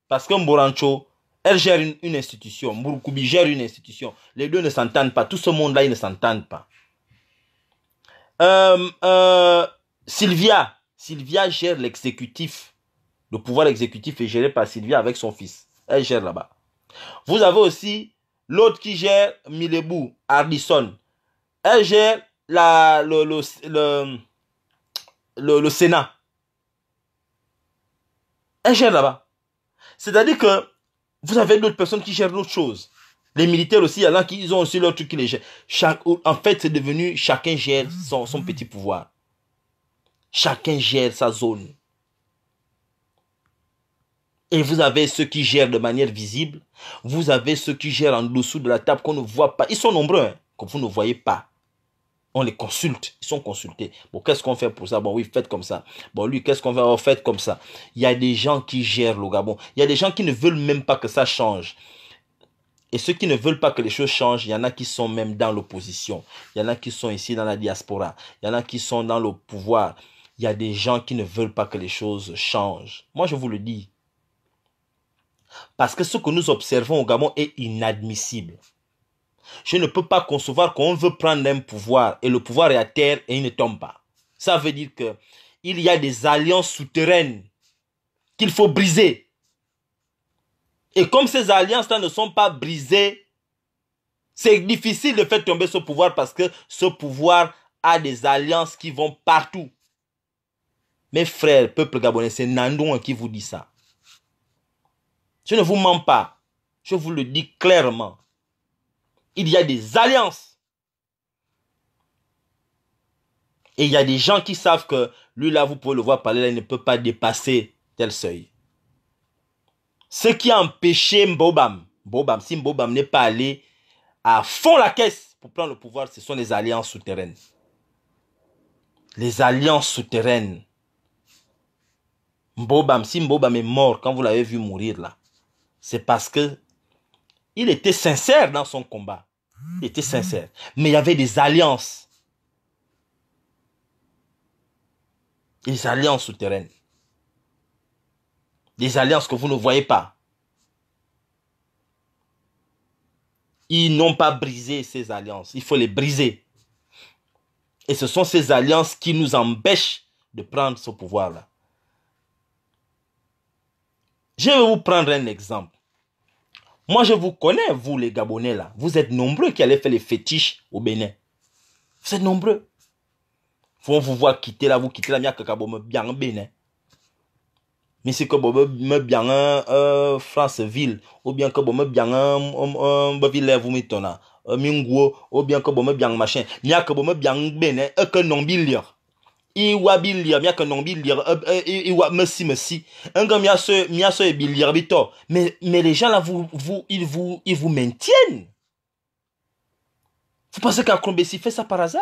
Parce que Mborancho, elle gère une, institution. Boukoubi gère une institution. Les deux ne s'entendent pas. Tout ce monde-là, ils ne s'entendent pas. Euh, euh, Sylvia. Sylvia gère l'exécutif. Le pouvoir exécutif est géré par Sylvia avec son fils. Elle gère là-bas. Vous avez aussi l'autre qui gère Milebou, Ardisson. Elle gère la, le le, Sénat. Elle gère là-bas. C'est-à-dire que vous avez d'autres personnes qui gèrent d'autres choses. Les militaires aussi, il y en a qui ont aussi leur truc qui les gère. en fait, c'est devenu chacun gère son, petit pouvoir. Chacun gère sa zone. Et vous avez ceux qui gèrent de manière visible. Vous avez ceux qui gèrent en dessous de la table qu'on ne voit pas. Ils sont nombreux, comme hein, vous ne voyez pas. On les consulte, ils sont consultés. Bon, qu'est-ce qu'on fait pour ça Bon, oui, faites comme ça. Bon, lui, qu'est-ce qu'on fait oh, Faites comme ça. Il y a des gens qui gèrent le Gabon. Il y a des gens qui ne veulent même pas que ça change. Et ceux qui ne veulent pas que les choses changent, il y en a qui sont même dans l'opposition. Il y en a qui sont ici dans la diaspora. Il y en a qui sont dans le pouvoir. Il y a des gens qui ne veulent pas que les choses changent. Moi, je vous le dis. Parce que ce que nous observons au Gabon est inadmissible. Je ne peux pas concevoir qu'on veut prendre un pouvoir et le pouvoir est à terre et il ne tombe pas. Ça veut dire que il y a des alliances souterraines qu'il faut briser. Et comme ces alliances-là ne sont pas brisées, c'est difficile de faire tomber ce pouvoir parce que ce pouvoir a des alliances qui vont partout. Mes frères, peuple gabonais, c'est Nandouan hein, qui vous dit ça. Je ne vous mens pas. Je vous le dis clairement il y a des alliances. Et il y a des gens qui savent que lui là, vous pouvez le voir parler, là, il ne peut pas dépasser tel seuil. Ce qui a empêché Mbobam, Mbobam, si Mbobam n'est pas allé à fond la caisse pour prendre le pouvoir, ce sont les alliances souterraines. Les alliances souterraines. Mbobam, si Mbobam est mort quand vous l'avez vu mourir là, c'est parce que il était sincère dans son combat était sincère. Mais il y avait des alliances. Des alliances souterraines. Des alliances que vous ne voyez pas. Ils n'ont pas brisé ces alliances. Il faut les briser. Et ce sont ces alliances qui nous empêchent de prendre ce pouvoir-là. Je vais vous prendre un exemple. Moi, je vous connais, vous les Gabonais là. Vous êtes nombreux qui allez faire les fétiches au Bénin. Vous êtes nombreux. Faut vous voir quitter là, vous quitter là, a que bien Bénin. Mais c'est que Bob me bien euh, Franceville, ou bien que vous me bien un vous mettez là, euh, Minguo, ou bien que vous me bien machin, Mia que vous me bien Bénin, et que non biliard. Euh, euh, merci merci un gars mais les gens là vous vous ils vous ils vous maintiennent vous pensez qu'Akrombesi fait ça par hasard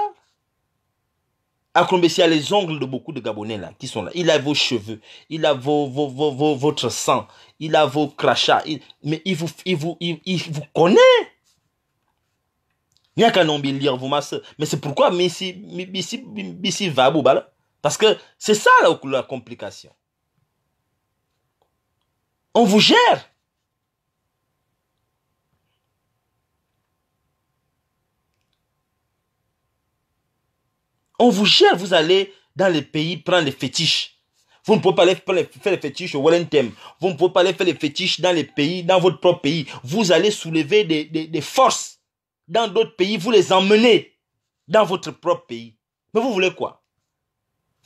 Akrombesi a les ongles de beaucoup de Gabonais là qui sont là il a vos cheveux il a vos, vos, vos, votre sang il a vos crachats mais il vous il vous il vous connaît lire vous masse mais c'est pourquoi si va parce que c'est ça la, complication on vous gère on vous gère vous allez dans les pays prendre les fétiches vous ne pouvez pas aller faire les fétiches au Wellington. Vous ne pouvez pas aller faire les fétiches dans les pays, dans votre propre pays. Vous allez soulever des forces dans d'autres pays, vous les emmenez dans votre propre pays. Mais vous voulez quoi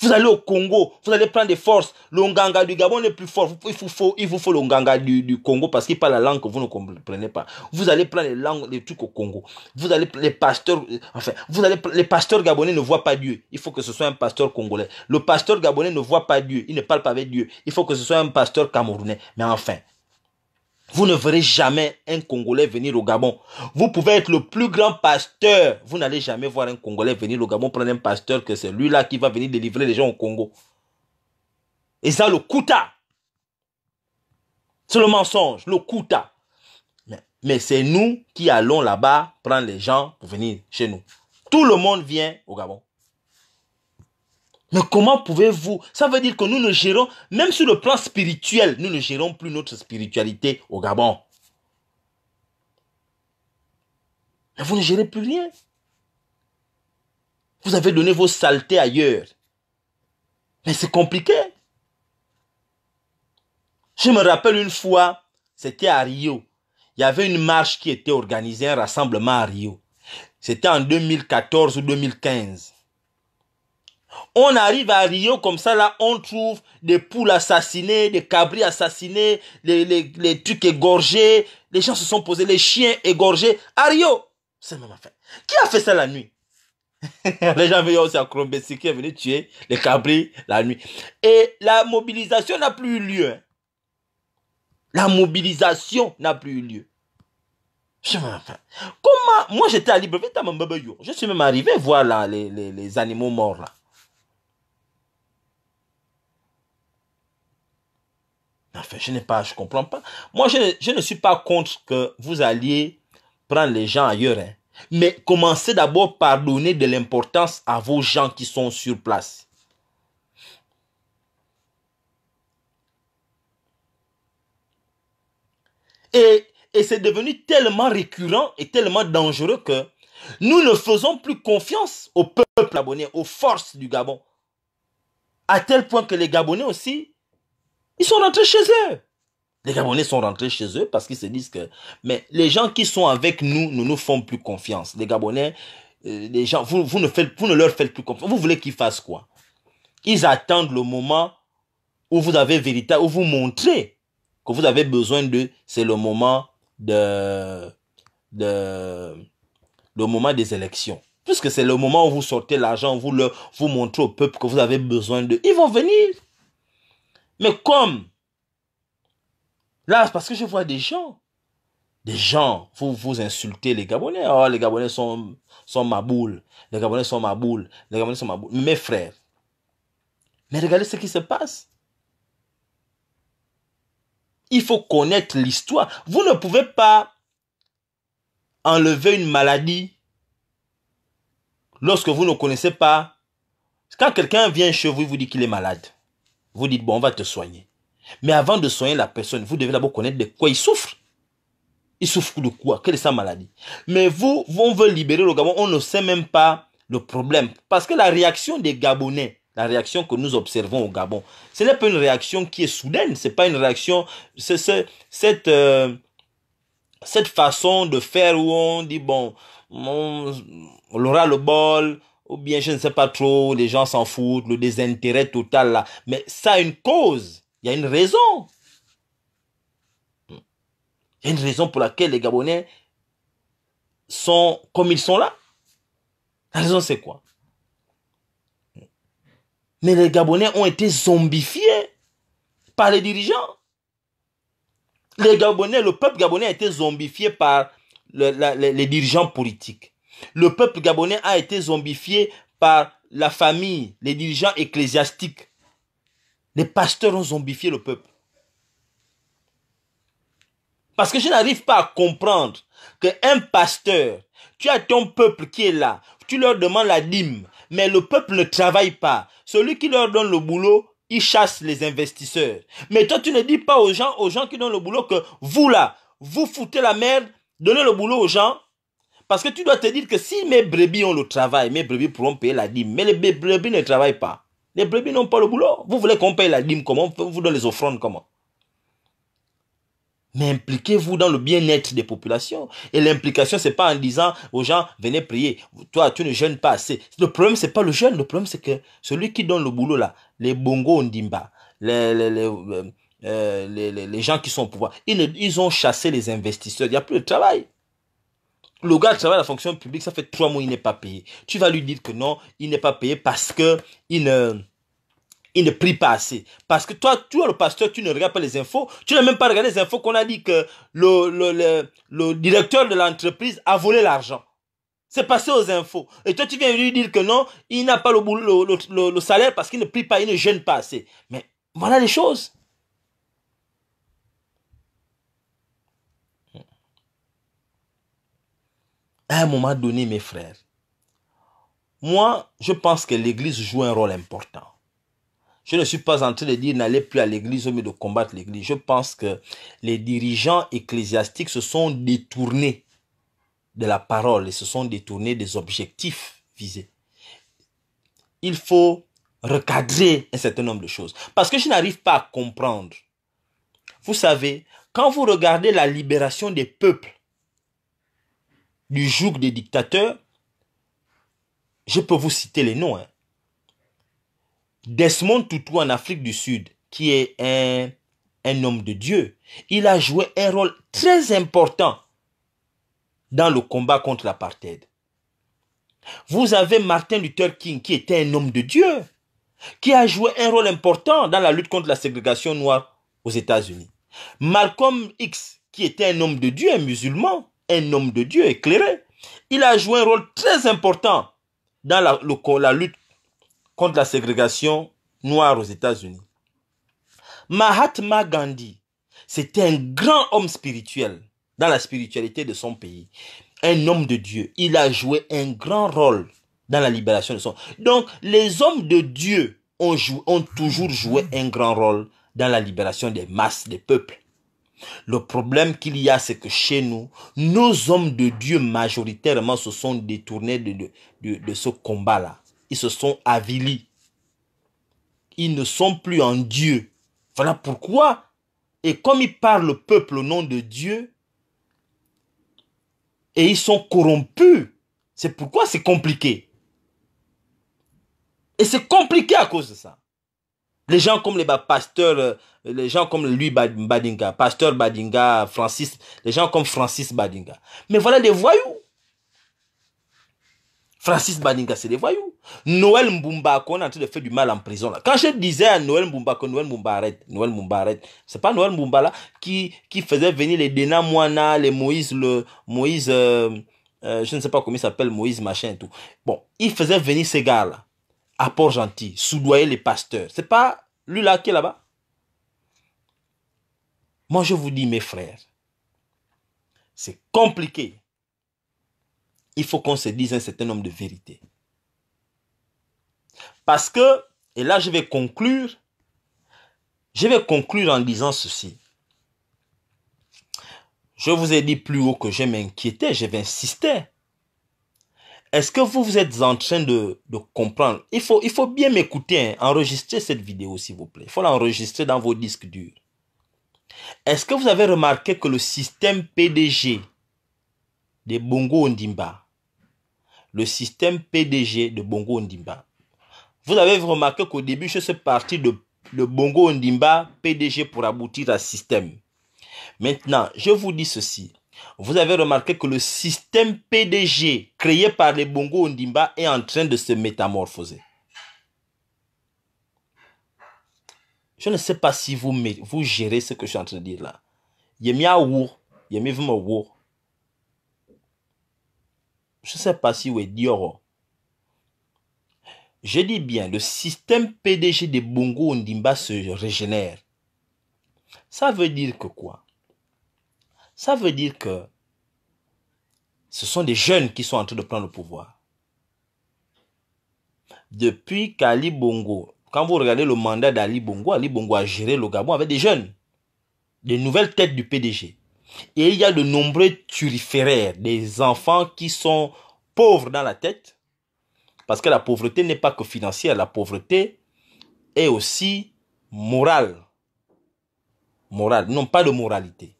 Vous allez au Congo, vous allez prendre des forces. L'Onganga du Gabon est plus fort. Il vous faut, il vous l'Onganga du, du, Congo parce qu'il parle la langue que vous ne comprenez pas. Vous allez prendre les langues, les trucs au Congo. Vous allez les pasteurs, euh, enfin, vous allez les pasteurs gabonais ne voient pas Dieu. Il faut que ce soit un pasteur congolais. Le pasteur gabonais ne voit pas Dieu. Il ne parle pas avec Dieu. Il faut que ce soit un pasteur camerounais. Mais enfin, vous ne verrez jamais un Congolais venir au Gabon. Vous pouvez être le plus grand pasteur. Vous n'allez jamais voir un Congolais venir au Gabon prendre un pasteur que c'est lui-là qui va venir délivrer les gens au Congo. Et ça, le Kuta. C'est le mensonge, le Kouta. mais c'est nous qui allons là-bas prendre les gens pour venir chez nous. Tout le monde vient au Gabon. Mais comment pouvez-vous Ça veut dire que nous ne gérons, même sur le plan spirituel, nous ne gérons plus notre spiritualité au Gabon. Mais vous ne gérez plus rien. Vous avez donné vos saletés ailleurs. Mais c'est compliqué. Je me rappelle une fois, c'était à Rio. Il y avait une marche qui était organisée, un rassemblement à Rio. C'était en 2014 ou 2015. On arrive à Rio comme ça, là, on trouve des poules assassinées, des cabris assassinés, les, les, trucs égorgés, les gens se sont posés, les chiens égorgés. À Rio, c'est même affaire. Qui a fait ça la nuit Les gens venaient aussi à c'est qui est venu tuer les cabris la nuit. Et la mobilisation n'a plus eu lieu. Hein. La mobilisation n'a plus eu lieu. Je Comment Moi, j'étais à Libreville, je suis même arrivé voir les, les animaux morts là. Enfin, je n'ai pas, je comprends pas. Moi, je, ne suis pas contre que vous alliez prendre les gens ailleurs. Hein. Mais commencez d'abord par donner de l'importance à vos gens qui sont sur place. Et, et c'est devenu tellement récurrent et tellement dangereux que nous ne faisons plus confiance au peuple gabonais, aux forces du Gabon. À tel point que les Gabonais aussi ils sont rentrés chez eux. Les Gabonais sont rentrés chez eux parce qu'ils se disent que, mais les gens qui sont avec nous ne nous, font plus confiance. Les Gabonais, euh, les gens, vous, ne leur faites plus confiance. Vous voulez qu'ils fassent quoi Ils attendent le moment où vous avez vérité, où vous montrez que vous avez besoin d'eux. C'est le moment de, de, le moment des élections. Puisque c'est le moment où vous sortez l'argent, vous leur, vous montrez au peuple que vous avez besoin d'eux. Ils vont venir mais comme, là, parce que je vois des gens, des gens, vous, vous insultez les Gabonais. Oh, les Gabonais sont, sont ma boule. Les Gabonais sont ma boule. Les Gabonais sont ma boule. Mes frères. Mais regardez ce qui se passe. Il faut connaître l'histoire. Vous ne pouvez pas enlever une maladie lorsque vous ne connaissez pas. Quand quelqu'un vient chez vous, il vous dit qu'il est malade. Vous dites, bon, on va te soigner. Mais avant de soigner la personne, vous devez d'abord connaître de quoi il souffre. Il souffre de quoi Quelle est sa maladie Mais vous, on veut libérer le Gabon, on ne sait même pas le problème. Parce que la réaction des Gabonais, la réaction que nous observons au Gabon, ce n'est pas une réaction qui est soudaine, ce n'est pas une réaction, c'est cette, euh, cette façon de faire où on dit, bon, on, on aura le bol, ou bien je ne sais pas trop, les gens s'en foutent, le désintérêt total là. Mais ça a une cause, il y a une raison. Hmm. Il y a une raison pour laquelle les Gabonais sont comme ils sont là. La raison c'est quoi hmm. Mais les Gabonais ont été zombifiés par les dirigeants. Les Gabonais, le peuple gabonais a été zombifié par les dirigeants politiques. Le peuple gabonais a été zombifié par la famille, les dirigeants ecclésiastiques. Les pasteurs ont zombifié le peuple. Parce que je n'arrive pas à comprendre qu'un pasteur, tu as ton peuple qui est là, tu leur demandes la dîme, mais le peuple ne travaille pas. Celui qui leur donne le boulot, il chasse les investisseurs. Mais toi, tu ne dis pas aux gens, aux gens qui donnent le boulot que vous là, vous foutez la merde, donnez le boulot aux gens, parce que tu dois te dire que si mes brebis ont le travail, mes brebis pourront payer la dîme. Mais les brebis ne travaillent pas. Les brebis n'ont pas le boulot. Vous voulez qu'on paye la dîme comment vous donnez les offrandes comment mais impliquez-vous dans le bien-être des populations. Et l'implication, ce n'est pas en disant aux gens, venez prier. Toi, tu ne jeûnes pas assez. Le problème, ce n'est pas le jeûne. Le problème, c'est que celui qui donne le boulot là, les bongo ndimba, euh, les, les, gens qui sont au pouvoir, ils, ils ont chassé les investisseurs. Il n'y a plus de travail le gars travaille à la fonction publique, ça fait trois mois, il n'est pas payé. Tu vas lui dire que non, il n'est pas payé parce que il ne, il ne prie pas assez. Parce que toi, tu toi, le pasteur, tu ne regardes pas les infos. Tu n'as même pas regardé les infos qu'on a dit que le, directeur de l'entreprise a volé l'argent. C'est passé aux infos. Et toi, tu viens lui dire que non, il n'a pas le, boulot, le, le salaire parce qu'il ne prie pas, il ne gêne pas assez. Mais voilà les choses. à un moment donné, mes frères, moi, je pense que l'Église joue un rôle important. Je ne suis pas en train de dire n'allez plus à l'Église au de combattre l'Église. Je pense que les dirigeants ecclésiastiques se sont détournés de la parole et se sont détournés des objectifs visés. Il faut recadrer un certain nombre de choses. Parce que je n'arrive pas à comprendre. Vous savez, quand vous regardez la libération des peuples, du joug des dictateurs, je peux vous citer les noms. Hein. Desmond Tutu en Afrique du Sud, qui est un, un homme de Dieu, il a joué un rôle très important dans le combat contre l'apartheid. Vous avez Martin Luther King, qui était un homme de Dieu, qui a joué un rôle important dans la lutte contre la ségrégation noire aux États-Unis. Malcolm X, qui était un homme de Dieu, un musulman, un homme de Dieu éclairé. Il a joué un rôle très important dans la, la lutte contre la ségrégation noire aux États-Unis. Mahatma Gandhi, c'était un grand homme spirituel dans la spiritualité de son pays. Un homme de Dieu. Il a joué un grand rôle dans la libération de son. Donc, les hommes de Dieu ont, joué, ont toujours joué un grand rôle dans la libération des masses, des peuples. Le problème qu'il y a, c'est que chez nous, nos hommes de Dieu majoritairement se sont détournés de, de, ce combat-là. Ils se sont avilis. Ils ne sont plus en Dieu. Voilà pourquoi. Et comme ils parlent le peuple au nom de Dieu, et ils sont corrompus, c'est pourquoi c'est compliqué. Et c'est compliqué à cause de ça. Les gens comme les bah, pasteurs, euh, les gens comme lui Badinga, pasteur Badinga, Francis, les gens comme Francis Badinga. Mais voilà des voyous. Francis Badinga, c'est des voyous. Noël Mbumba, qu'on a en train de faire du mal en prison. Là. Quand je disais à Noël Mbumba que Noël Mbumba arrête, Noël c'est pas Noël Mbumba qui, qui faisait venir les Dena les Moïse, le Moïse, euh, euh, je ne sais pas comment il s'appelle, Moïse machin et tout. Bon, il faisait venir ces gars là à gentil soudoyer les pasteurs. C'est pas lui là qui est là-bas. Moi, je vous dis, mes frères, c'est compliqué. Il faut qu'on se dise un certain nombre de vérités. Parce que, et là, je vais conclure, je vais conclure en disant ceci. Je vous ai dit plus haut que je m'inquiétais, je vais insister. Est-ce que vous, êtes en train de, comprendre il faut, il faut bien m'écouter. Hein. enregistrer cette vidéo, s'il vous plaît. Il faut l'enregistrer dans vos disques durs. Est-ce que vous avez remarqué que le système PDG de Bongo Ondimba, le système PDG de Bongo Ondimba, vous avez remarqué qu'au début, je suis parti de, de Bongo Ondimba PDG pour aboutir à système. Maintenant, je vous dis ceci vous avez remarqué que le système PDG créé par les Bongo Ondimba est en train de se métamorphoser. Je ne sais pas si vous, vous gérez ce que je suis en train de dire là. Je ne sais pas si vous êtes Dioro. Je dis bien, le système PDG des Bongo Ondimba se régénère. Ça veut dire que quoi ça veut dire que ce sont des jeunes qui sont en train de prendre le pouvoir. Depuis qu'Ali Bongo, quand vous regardez le mandat d'Ali Bongo, Ali Bongo a géré le Gabon avec des jeunes, des nouvelles têtes du PDG. Et il y a de nombreux turiféraires, des enfants qui sont pauvres dans la tête, parce que la pauvreté n'est pas que financière, la pauvreté est aussi morale. Morale, non pas de moralité.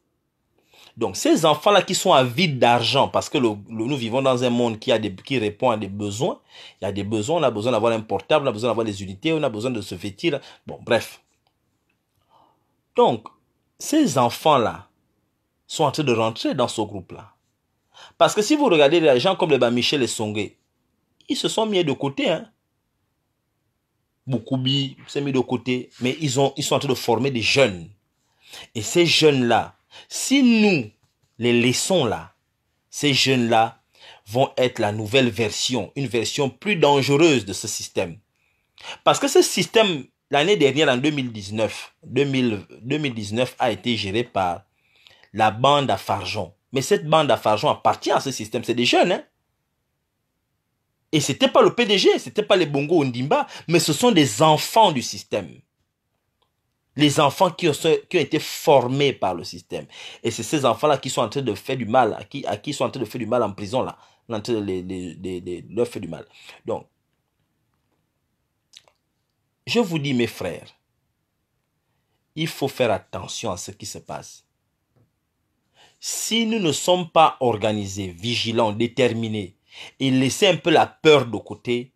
Donc ces enfants-là qui sont avides d'argent, parce que nous vivons dans un monde qui, a qui répond à des besoins, il y a des besoins, on a besoin d'avoir un portable, on a besoin d'avoir des unités, on a besoin de se vêtir, bon bref. Donc, ces enfants-là sont en train de rentrer dans ce groupe-là. Parce que si vous regardez les gens comme les michel et Songé, ils se sont mis de côté. Hein. Boukoubi s'est mis de côté, mais ils, ont, ils sont en train de former des jeunes. Et ces jeunes-là, si nous les laissons là, ces jeunes-là vont être la nouvelle version, une version plus dangereuse de ce système. Parce que ce système, l'année dernière, en 2019, a été géré par la bande à Farjon. Mais cette bande à Farjon appartient à ce système. C'est des jeunes, Et hein. Et c'était pas le PDG, n'était pas les Bongo Ndimba, mais ce sont des enfants du système. Les enfants qui ont, été formés par le système. Et c'est ces enfants-là qui sont en train de faire du mal, à qui, à sont en train de faire du mal en prison, là. En train de leur faire du mal. Donc, je vous dis, mes frères, il faut faire attention à ce qui se passe. Si nous ne sommes pas organisés, vigilants, déterminés, et laisser un peu la peur de côté,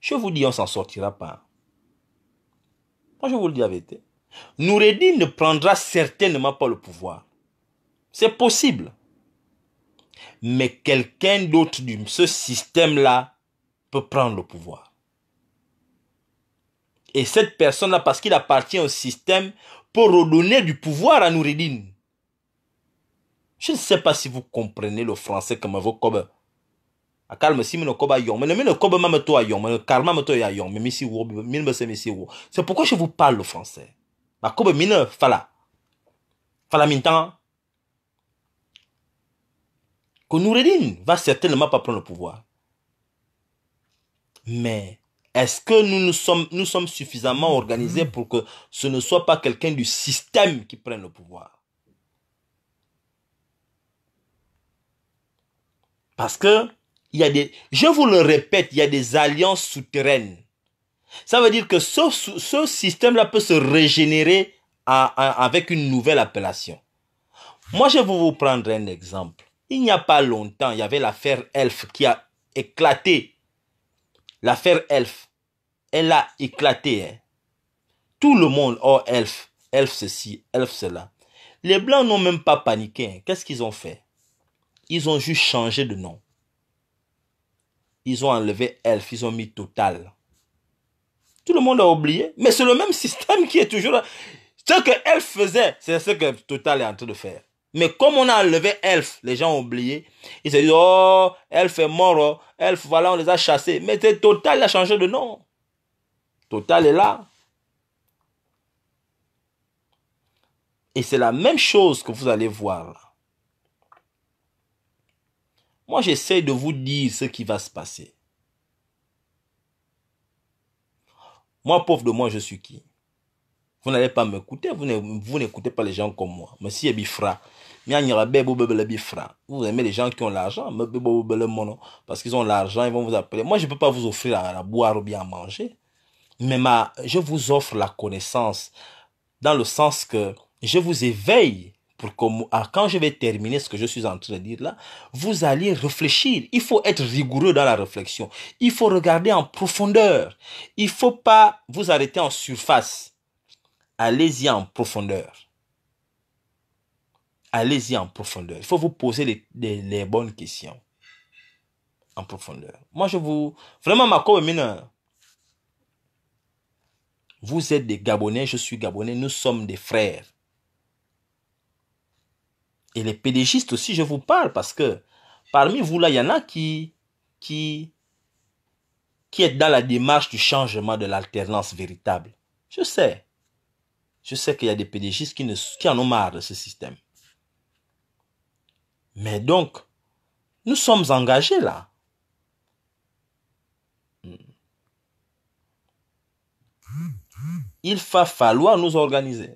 je vous dis, on s'en sortira pas. Moi, je vous le dis la vérité. Noureddin ne prendra certainement pas le pouvoir. C'est possible. Mais quelqu'un d'autre de ce système-là peut prendre le pouvoir. Et cette personne-là, parce qu'il appartient au système, peut redonner du pouvoir à Noureddin. Je ne sais pas si vous comprenez le français comme vos calme, si mino koba yong mais mino koba mame to yong mais karma mame mais misi wo mine bese ici wo c'est pourquoi je vous parle le français Ma koba mine fala fala mintan que Noureddin va certainement pas prendre le pouvoir mais est-ce que nous, nous, sommes, nous sommes suffisamment organisés pour que ce ne soit pas quelqu'un du système qui prenne le pouvoir Parce que a je vous le répète, il y a des alliances souterraines. Ça veut dire que ce, ce système-là peut se régénérer avec une nouvelle appellation. Moi, je vais vous prendre un exemple. Il n'y a pas longtemps, il y avait l'affaire Elf qui a éclaté. L'affaire Elf, elle a éclaté. Hein. Tout le monde, oh Elf, Elf ceci, Elf cela. Les Blancs n'ont même pas paniqué. Hein. Qu'est-ce qu'ils ont fait Ils ont juste changé de nom. Ils ont enlevé elf, ils ont mis total. Tout le monde a oublié, mais c'est le même système qui est toujours là. Ce que elf faisait, c'est ce que total est en train de faire. Mais comme on a enlevé elf, les gens ont oublié. Ils se disent, oh, elf est mort, oh. elf, voilà, on les a chassés. Mais total, a changé de nom. Total est là. Et c'est la même chose que vous allez voir. Moi, j'essaie de vous dire ce qui va se passer. Moi, pauvre de moi, je suis qui Vous n'allez pas m'écouter, vous n'écoutez pas les gens comme moi. Monsieur Bifra, vous aimez les gens qui ont l'argent, parce qu'ils ont l'argent, ils vont vous appeler. Moi, je ne peux pas vous offrir à, boire ou bien manger, mais ma, je vous offre la connaissance, dans le sens que je vous éveille pour ah, quand je vais terminer ce que je suis en train de dire là, vous allez réfléchir. Il faut être rigoureux dans la réflexion. Il faut regarder en profondeur. Il faut pas vous arrêter en surface. Allez-y en profondeur. Allez-y en profondeur. Il faut vous poser les, bonnes questions en profondeur. Moi, je vous... Vraiment, ma Vous êtes des Gabonais, je suis Gabonais, nous sommes des frères et les pédégistes aussi, je vous parle, parce que parmi vous là, il y en a qui, qui, qui est dans la démarche du changement de l'alternance véritable. Je sais. Je sais qu'il y a des pédégistes qui, ne, qui en ont marre de ce système. Mais donc, nous sommes engagés là. Il va falloir nous organiser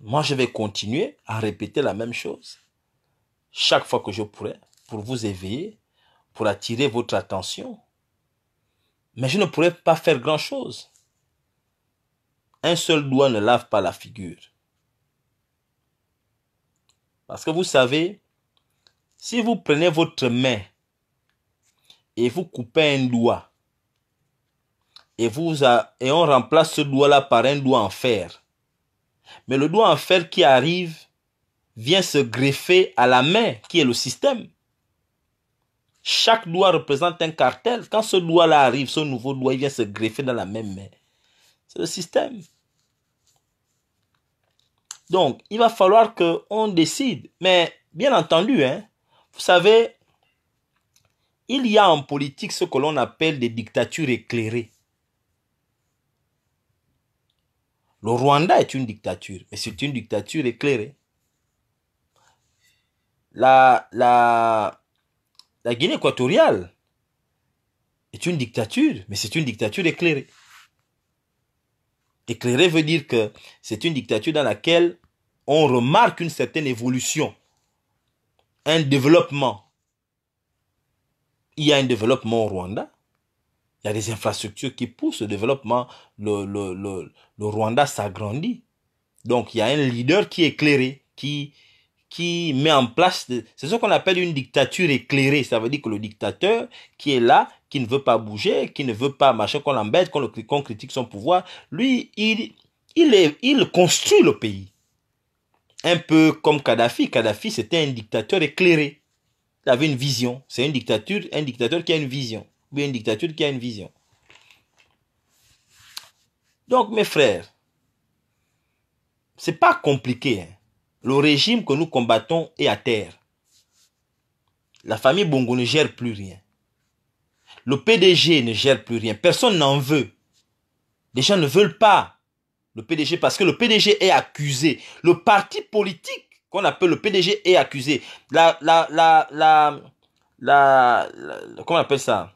moi je vais continuer à répéter la même chose chaque fois que je pourrai pour vous éveiller, pour attirer votre attention. Mais je ne pourrai pas faire grand-chose. Un seul doigt ne lave pas la figure. Parce que vous savez, si vous prenez votre main et vous coupez un doigt, et, vous et on remplace ce doigt-là par un doigt en fer, mais le doigt en fer qui arrive vient se greffer à la main qui est le système. Chaque doigt représente un cartel. Quand ce doigt-là arrive, ce nouveau doigt il vient se greffer dans la même main. C'est le système. Donc, il va falloir qu'on décide. Mais bien entendu, hein, vous savez, il y a en politique ce que l'on appelle des dictatures éclairées. Le Rwanda est une dictature, mais c'est une dictature éclairée. La, la, la Guinée équatoriale est une dictature, mais c'est une dictature éclairée. Éclairée veut dire que c'est une dictature dans laquelle on remarque une certaine évolution, un développement. Il y a un développement au Rwanda, il y a des infrastructures qui poussent le développement. Le, Rwanda s'agrandit. Donc il y a un leader qui est éclairé, qui, qui met en place, c'est ce qu'on appelle une dictature éclairée. Ça veut dire que le dictateur qui est là, qui ne veut pas bouger, qui ne veut pas marcher, qu'on l'embête, qu'on critique son pouvoir, lui, il, il, il construit le pays. Un peu comme Kadhafi. Kadhafi, c'était un dictateur éclairé. Il avait une vision. C'est une dictature, un dictateur qui a une vision ou bien une dictature qui a une vision. Donc, mes frères, ce n'est pas compliqué. Hein. Le régime que nous combattons est à terre. La famille Bongo ne gère plus rien. Le PDG ne gère plus rien. Personne n'en veut. Les gens ne veulent pas le PDG parce que le PDG est accusé. Le parti politique qu'on appelle le PDG est accusé. La, la, la, la, la, comment on appelle ça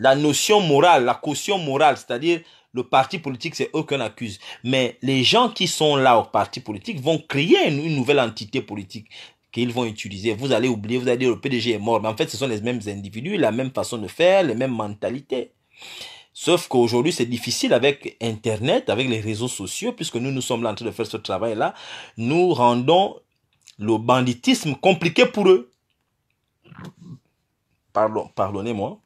la notion morale, la caution morale, c'est-à-dire le parti politique, c'est eux qu'on accuse. Mais les gens qui sont là au parti politique vont créer une, nouvelle entité politique qu'ils vont utiliser. Vous allez oublier, vous allez dire le PDG est mort. Mais en fait, ce sont les mêmes individus, la même façon de faire, les mêmes mentalités. Sauf qu'aujourd'hui, c'est difficile avec Internet, avec les réseaux sociaux, puisque nous, nous sommes là en train de faire ce travail-là. Nous rendons le banditisme compliqué pour eux. Pardon, pardonnez-moi.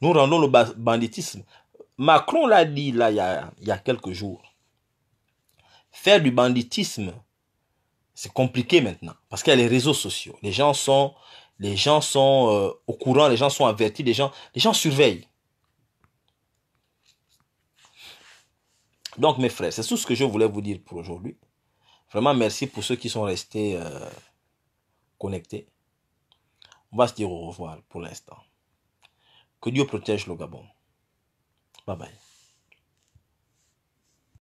Nous rendons le banditisme. Macron l'a dit là il y, a, quelques jours. Faire du banditisme, c'est compliqué maintenant parce qu'il y a les réseaux sociaux. Les gens sont, les gens sont euh, au courant, les gens sont avertis, les gens, les gens surveillent. Donc mes frères, c'est tout ce que je voulais vous dire pour aujourd'hui. Vraiment merci pour ceux qui sont restés euh, connectés. On va se dire au revoir pour l'instant. Que Dieu protège le Gabon. Bye bye.